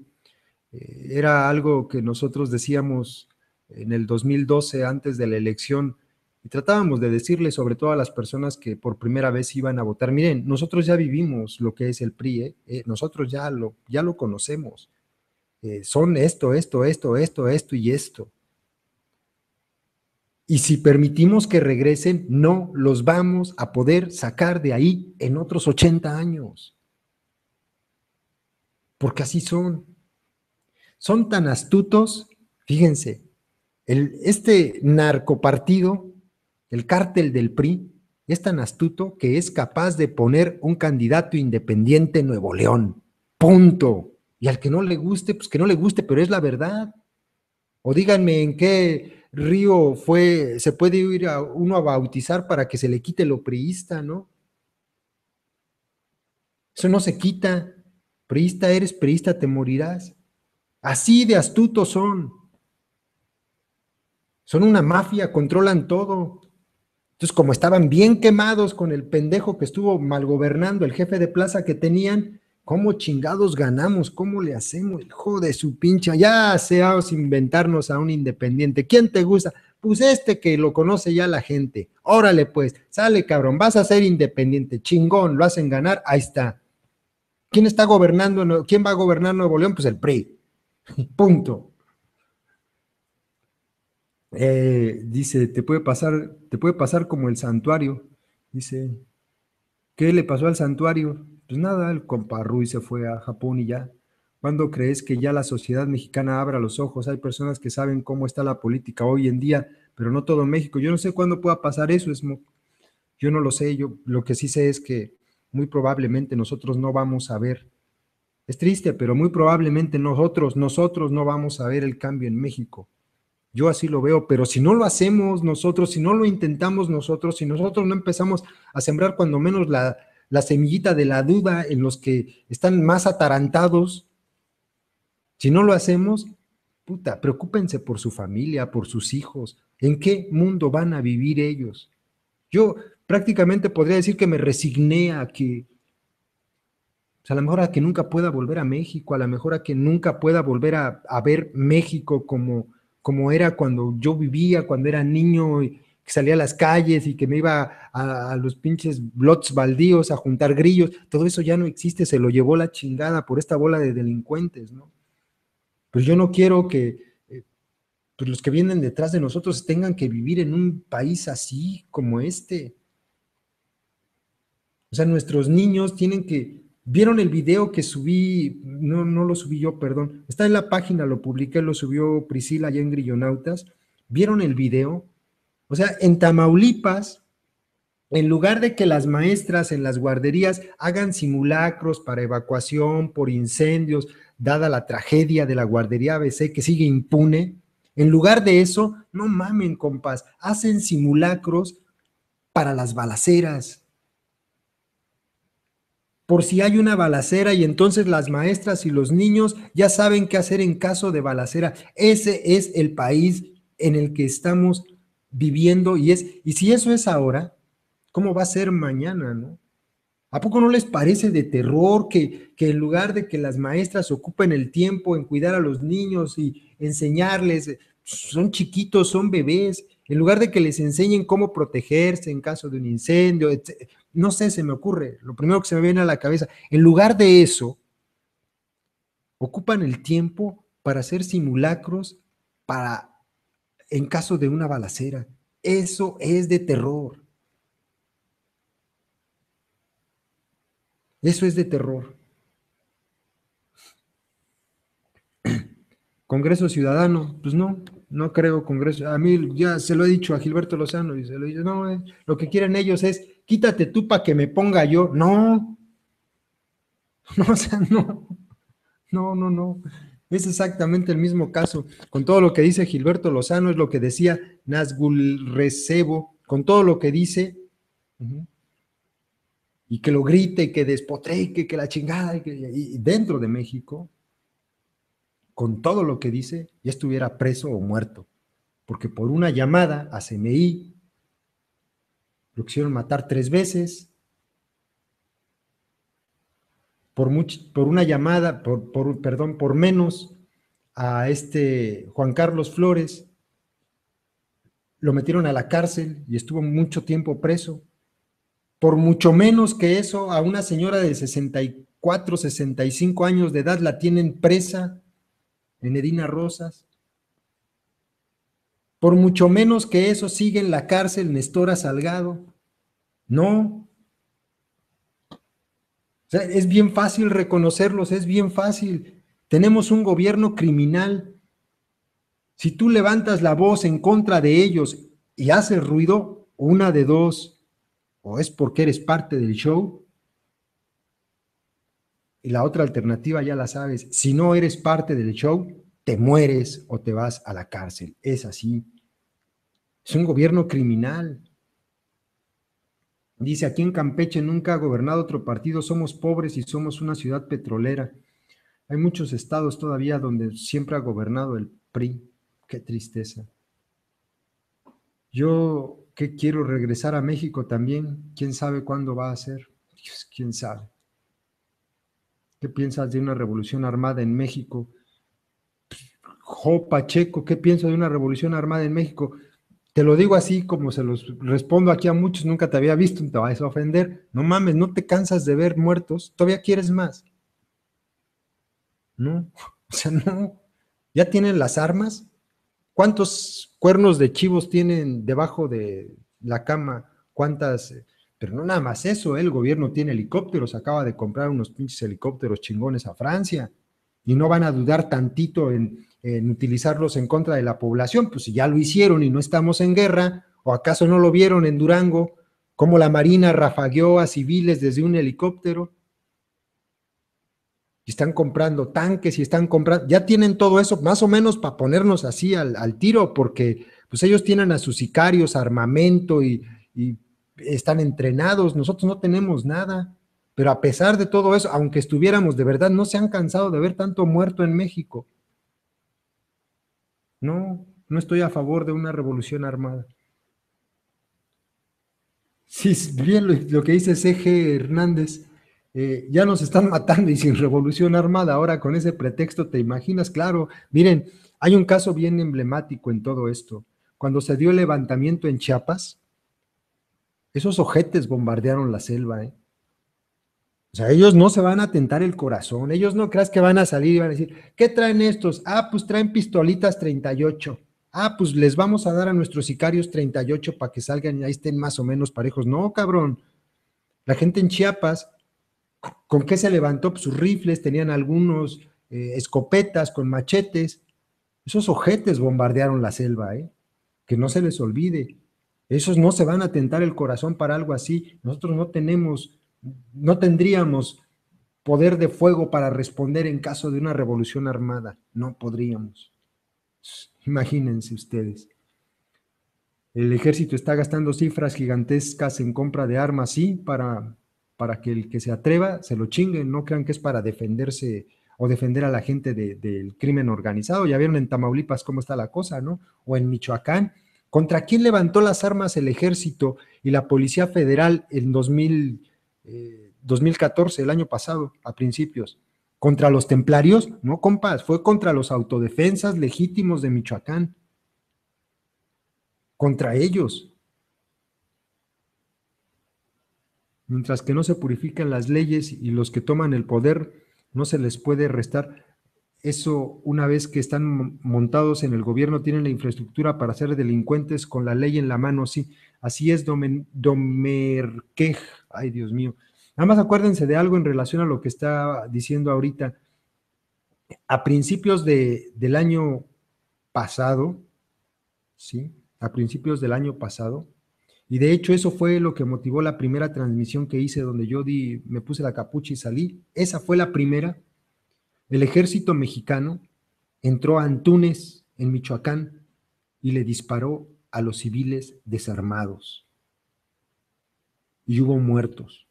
Eh, era algo que nosotros decíamos en el 2012, antes de la elección, y tratábamos de decirle sobre todo a las personas que por primera vez iban a votar, miren, nosotros ya vivimos lo que es el PRI, eh, eh, nosotros ya lo, ya lo conocemos. son esto, esto, esto, esto, esto y esto. Y si permitimos que regresen, no los vamos a poder sacar de ahí en otros 80 años. Porque así son. Son tan astutos, fíjense, este narcopartido, el cártel del PRI, es tan astuto que es capaz de poner un candidato independiente en Nuevo León. Punto. Y al que no le guste, pues que no le guste, pero es la verdad. O díganme en qué río fue, se puede ir a uno a bautizar para que se le quite lo priista, ¿no? Eso no se quita. Priista eres, priista te morirás. Así de astutos son. Son una mafia, controlan todo. Entonces, como estaban bien quemados con el pendejo que estuvo mal gobernando, el jefe de plaza que tenían, ¿Cómo chingados ganamos? ¿Cómo le hacemos? Hijo de su pincha, ya seaos inventarnos a un independiente. ¿Quién te gusta? Pues este que lo conoce ya la gente. Órale, pues, sale cabrón, vas a ser independiente, chingón, lo hacen ganar, ahí está. ¿Quién está gobernando? ¿Quién va a gobernar Nuevo León? Pues el PRI. Punto. Eh, dice, te puede pasar, te puede pasar como el santuario. Dice, ¿qué le pasó al santuario? pues nada, el compa Ruiz se fue a Japón y ya. ¿Cuándo crees que ya la sociedad mexicana abra los ojos? Hay personas que saben cómo está la política hoy en día, pero no todo México. Yo no sé cuándo pueda pasar eso, es yo no lo sé. Yo lo que sí sé es que muy probablemente nosotros no vamos a ver. Es triste, pero muy probablemente nosotros, nosotros no vamos a ver el cambio en México. Yo así lo veo, pero si no lo hacemos nosotros, si no lo intentamos nosotros, si nosotros no empezamos a sembrar cuando menos la, la semillita de la duda en los que están más atarantados. Si no lo hacemos, puta, preocúpense por su familia, por sus hijos, en qué mundo van a vivir ellos. Yo prácticamente podría decir que me resigné a que, pues, a lo mejor a que nunca pueda volver a México, a lo mejor a que nunca pueda volver a, ver México como, como era cuando yo vivía, cuando era niño que salía a las calles y que me iba a, los pinches blots baldíos a juntar grillos, todo eso ya no existe, se lo llevó la chingada por esta bola de delincuentes, ¿no? Pues yo no quiero que eh, pues los que vienen detrás de nosotros tengan que vivir en un país así como este. O sea, nuestros niños tienen que... ¿Vieron el video que subí? No, no lo subí yo, perdón. Está en la página, lo publiqué, lo subió Priscila allá en Grillonautas. ¿Vieron el video? O sea, en Tamaulipas, en lugar de que las maestras en las guarderías hagan simulacros para evacuación por incendios, dada la tragedia de la guardería ABC que sigue impune, en lugar de eso, no mamen, compás, hacen simulacros para las balaceras. Por si hay una balacera y entonces las maestras y los niños ya saben qué hacer en caso de balacera. Ese es el país en el que estamos viviendo y es, y si eso es ahora, ¿cómo va a ser mañana, ¿A poco no les parece de terror que, en lugar de que las maestras ocupen el tiempo en cuidar a los niños y enseñarles, son chiquitos, son bebés, en lugar de que les enseñen cómo protegerse en caso de un incendio, no sé, se me ocurre, lo primero que se me viene a la cabeza, en lugar de eso, ocupan el tiempo para hacer simulacros, para en caso de una balacera. Eso es de terror. Eso es de terror. Congreso Ciudadano, pues no, no creo Congreso. A mí ya se lo he dicho a Gilberto Lozano y se lo he dicho, no, eh, lo que quieren ellos es quítate tú para que me ponga yo. No, no, no, no, no, no. Es exactamente el mismo caso. Con todo lo que dice Gilberto Lozano, es lo que decía Nazgul Recebo, con todo lo que dice, y que lo grite, que despotre que la chingada, y, y dentro de México, con todo lo que dice, ya estuviera preso o muerto. Porque por una llamada a CMI lo quisieron matar tres veces, por, por una llamada, por, perdón, por menos a este Juan Carlos Flores, lo metieron a la cárcel y estuvo mucho tiempo preso. Por mucho menos que eso, a una señora de 64, 65 años de edad la tienen presa en Edina Rosas. Por mucho menos que eso sigue en la cárcel Nestora Salgado. No, es bien fácil reconocerlos, es bien fácil. Tenemos un gobierno criminal. Si tú levantas la voz en contra de ellos y haces ruido, una de dos, o es porque eres parte del show, y la otra alternativa ya la sabes, si no eres parte del show, te mueres o te vas a la cárcel. Es así. Es un gobierno criminal. Dice, aquí en Campeche nunca ha gobernado otro partido, somos pobres y somos una ciudad petrolera. Hay muchos estados todavía donde siempre ha gobernado el PRI. Qué tristeza. Yo que quiero regresar a México también, quién sabe cuándo va a ser, Dios, quién sabe. ¿Qué piensas de una revolución armada en México? Jo Pacheco, ¿qué pienso de una revolución armada en México? Te lo digo así como se los respondo aquí a muchos, nunca te había visto, te vas a ofender. No mames, no te cansas de ver muertos, todavía quieres más. No, o sea, no. ¿Ya tienen las armas? ¿Cuántos cuernos de chivos tienen debajo de la cama? ¿Cuántas? Pero no nada más eso, ¿eh? el gobierno tiene helicópteros, acaba de comprar unos pinches helicópteros chingones a Francia y no van a dudar tantito en, utilizarlos en contra de la población, pues si ya lo hicieron y no estamos en guerra, o acaso no lo vieron en Durango, como la Marina rafagueó a civiles desde un helicóptero. Y están comprando tanques y están comprando, ya tienen todo eso más o menos para ponernos así al, tiro, porque pues ellos tienen a sus sicarios, armamento y, y están entrenados, nosotros no tenemos nada. Pero a pesar de todo eso, aunque estuviéramos de verdad, no se han cansado de ver tanto muerto en México. No, no estoy a favor de una revolución armada. Sí, bien lo, que dice C.G. Hernández, eh, ya nos están matando y sin revolución armada, ahora con ese pretexto te imaginas, claro, miren, hay un caso bien emblemático en todo esto. Cuando se dio el levantamiento en Chiapas, esos ojetes bombardearon la selva, ¿eh? O sea, ellos no se van a tentar el corazón, ellos no creas que van a salir y van a decir, ¿qué traen estos? Ah, pues traen pistolitas 38. Ah, pues les vamos a dar a nuestros sicarios 38 para que salgan y ahí estén más o menos parejos. No, cabrón. La gente en Chiapas, ¿con qué se levantó? Pues sus rifles, tenían algunos eh, escopetas con machetes. Esos ojetes bombardearon la selva, ¿eh? Que no se les olvide. Esos no se van a tentar el corazón para algo así. Nosotros no tenemos no tendríamos poder de fuego para responder en caso de una revolución armada. No podríamos. Imagínense ustedes. El ejército está gastando cifras gigantescas en compra de armas, sí, para, para que el que se atreva se lo chinguen. No crean que es para defenderse o defender a la gente del crimen organizado. Ya vieron en Tamaulipas cómo está la cosa, ¿no? O en Michoacán. ¿Contra quién levantó las armas el ejército y la Policía Federal en 2000? 2014, eh, el año pasado, a principios, contra los templarios, no compas, fue contra los autodefensas legítimos de Michoacán, contra ellos. Mientras que no se purifican las leyes y los que toman el poder, no se les puede restar. Eso, una vez que están montados en el gobierno, tienen la infraestructura para ser delincuentes con la ley en la mano, sí, Así es, Domerquej. Ay, Dios mío. Nada más acuérdense de algo en relación a lo que está diciendo ahorita. A principios del año pasado, ¿sí? A principios del año pasado, y de hecho eso fue lo que motivó la primera transmisión que hice donde yo di, me puse la capucha y salí. Esa fue la primera. El ejército mexicano entró a Antunes, en Michoacán, y le disparó a los civiles desarmados y hubo muertos.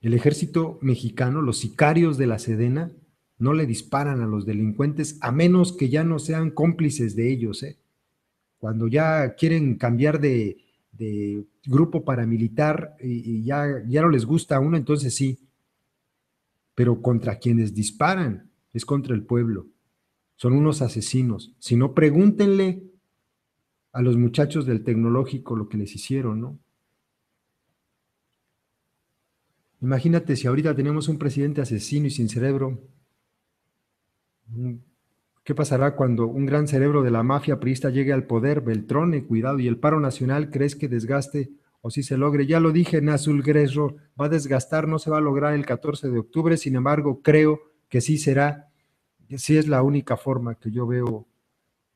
El ejército mexicano, los sicarios de la Sedena, no le disparan a los delincuentes a menos que ya no sean cómplices de ellos. ¿eh? Cuando ya quieren cambiar de, grupo paramilitar y, ya, ya no les gusta a uno, entonces sí. Pero contra quienes disparan es contra el pueblo. Son unos asesinos. Si no, pregúntenle a los muchachos del tecnológico lo que les hicieron, ¿no? Imagínate si ahorita tenemos un presidente asesino y sin cerebro. ¿Qué pasará cuando un gran cerebro de la mafia priista llegue al poder, Beltrone, cuidado, y el paro nacional crees que desgaste o si se logre? Ya lo dije, Nazul Gresro, va a desgastar, no se va a lograr el 14 de octubre, sin embargo, creo que sí será sí es la única forma que yo veo,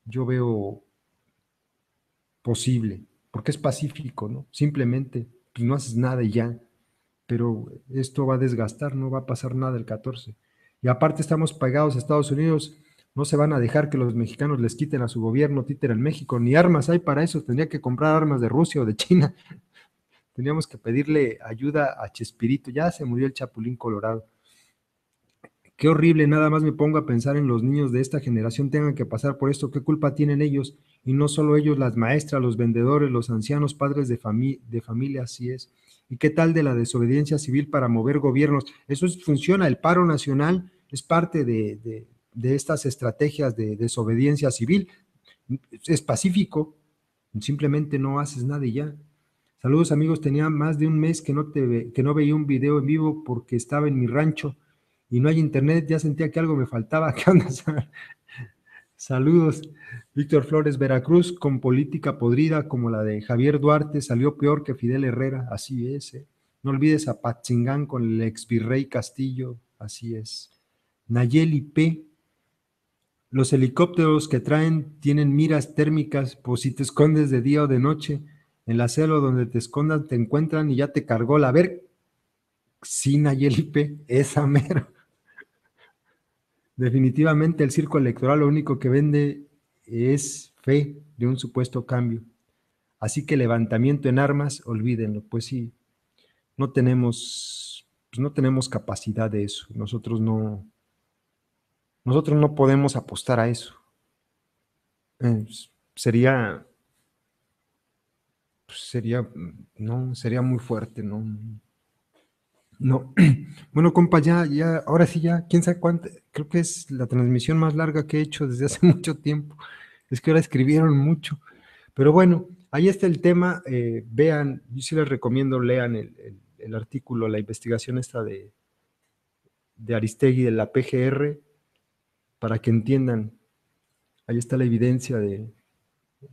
yo veo posible, porque es pacífico, ¿no? Simplemente pues, no haces nada y ya, pero esto va a desgastar, no va a pasar nada el 14. Y aparte estamos pagados a Estados Unidos, no se van a dejar que los mexicanos les quiten a su gobierno títer en México, ni armas hay para eso, tendría que comprar armas de Rusia o de China. Teníamos que pedirle ayuda a Chespirito, ya se murió el Chapulín Colorado. Qué horrible, nada más me pongo a pensar en los niños de esta generación tengan que pasar por esto, qué culpa tienen ellos, y no solo ellos, las maestras, los vendedores, los ancianos, padres de, de familia, así es. ¿Y qué tal de la desobediencia civil para mover gobiernos? Eso funciona, el paro nacional es parte de, de, estas estrategias de desobediencia civil, es pacífico, simplemente no haces nada y ya. Saludos amigos, tenía más de un mes que no, te que no veía un video en vivo porque estaba en mi rancho, y no hay internet, ya sentía que algo me faltaba. ¿Qué onda? Saludos. Víctor Flores, Veracruz, con política podrida como la de Javier Duarte, salió peor que Fidel Herrera. Así es. ¿eh? No olvides a Pachingán con el ex virrey Castillo. Así es. Nayeli P. Los helicópteros que traen tienen miras térmicas, pues si te escondes de día o de noche, en la selva donde te escondan te encuentran y ya te cargó la ver. Sí, Nayeli P. Esa mero. Definitivamente el circo electoral lo único que vende es fe de un supuesto cambio. Así que levantamiento en armas, olvídenlo, pues sí, no tenemos, pues no tenemos capacidad de eso. Nosotros no, nosotros no podemos apostar a eso. sería, pues sería, no, sería muy fuerte, ¿no? No. Bueno, compa, ya, ya, ahora sí ya, quién sabe cuánto, creo que es la transmisión más larga que he hecho desde hace mucho tiempo. Es que ahora escribieron mucho. Pero bueno, ahí está el tema. Eh, vean, yo sí les recomiendo, lean el, artículo, la investigación esta de, de Aristegui de la PGR, para que entiendan. Ahí está la evidencia de, es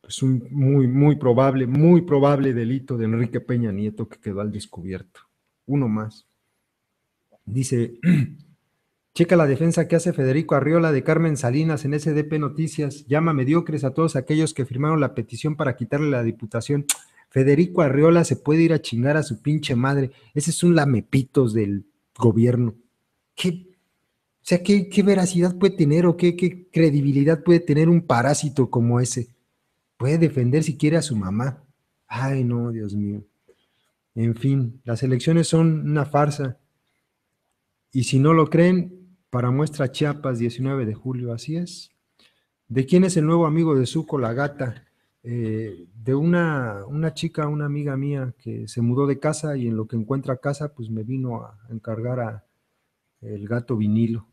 pues, un muy, muy probable, muy probable delito de Enrique Peña Nieto que quedó al descubierto uno más. Dice, checa la defensa que hace Federico Arriola de Carmen Salinas en SDP Noticias, llama mediocres a todos aquellos que firmaron la petición para quitarle la diputación. Federico Arriola se puede ir a chingar a su pinche madre. Ese es un lamepitos del gobierno. ¿Qué, o sea, ¿qué, veracidad puede tener o qué, qué credibilidad puede tener un parásito como ese? Puede defender si quiere a su mamá. Ay, no, Dios mío. En fin, las elecciones son una farsa. Y si no lo creen, para muestra Chiapas, 19 de julio, así es. ¿De quién es el nuevo amigo de Suco la gata? Eh, de una, una, chica, una amiga mía que se mudó de casa y en lo que encuentra casa, pues me vino a encargar a el gato vinilo.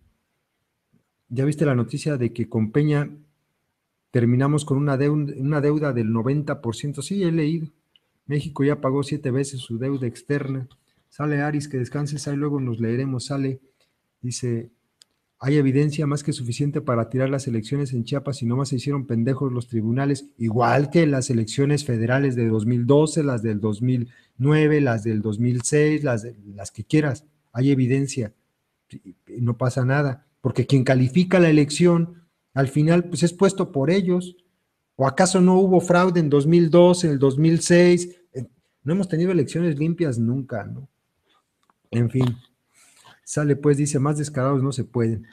Ya viste la noticia de que con Peña terminamos con una una deuda del 90%. Sí, he leído. México ya pagó siete veces su deuda externa. Sale Aris, que descanses, ahí luego nos leeremos, sale. Dice, hay evidencia más que suficiente para tirar las elecciones en Chiapas y nomás se hicieron pendejos los tribunales, igual que las elecciones federales de 2012, las del 2009, las del 2006, las, las que quieras. Hay evidencia, no pasa nada, porque quien califica la elección, al final, pues es puesto por ellos. ¿O acaso no hubo fraude en 2002, en el 2006? No hemos tenido elecciones limpias nunca, ¿no? En fin, sale pues, dice, más descarados no se pueden.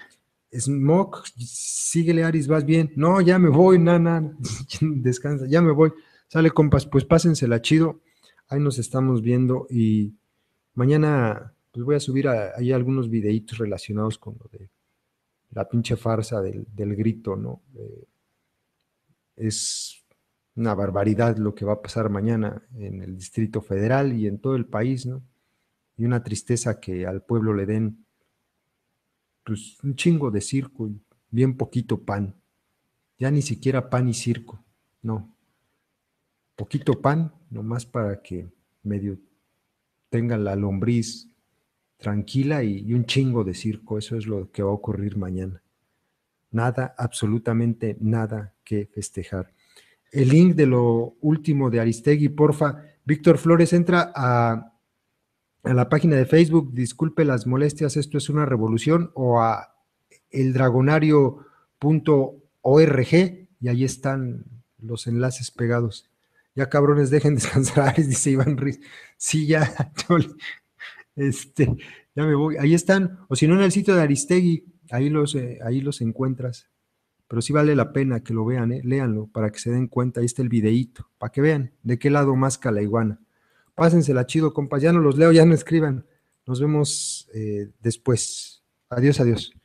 Smoke, síguele Aris, vas bien. No, ya me voy, nana, descansa, ya me voy. Sale compas, pues pásensela chido. Ahí nos estamos viendo y mañana pues voy a subir ahí algunos videitos relacionados con lo de la pinche farsa del, del grito, ¿no? Es una barbaridad lo que va a pasar mañana en el Distrito Federal y en todo el país, ¿no? Y una tristeza que al pueblo le den pues, un chingo de circo y bien poquito pan. Ya ni siquiera pan y circo, no. Poquito pan, nomás para que medio tengan la lombriz tranquila y, un chingo de circo. Eso es lo que va a ocurrir mañana. Nada, absolutamente nada que festejar. El link de lo último de Aristegui, porfa. Víctor Flores entra a, a la página de Facebook, disculpe las molestias, esto es una revolución, o a eldragonario.org y ahí están los enlaces pegados. Ya cabrones, dejen descansar a dice Iván Riz. Sí, ya, este, ya me voy. Ahí están, o si no en el sitio de Aristegui, ahí los, eh, ahí los encuentras pero sí vale la pena que lo vean, ¿eh? léanlo para que se den cuenta. Ahí está el videíto, para que vean de qué lado más la iguana. Pásensela chido, compas. Ya no los leo, ya no escriban. Nos vemos eh, después. Adiós, adiós.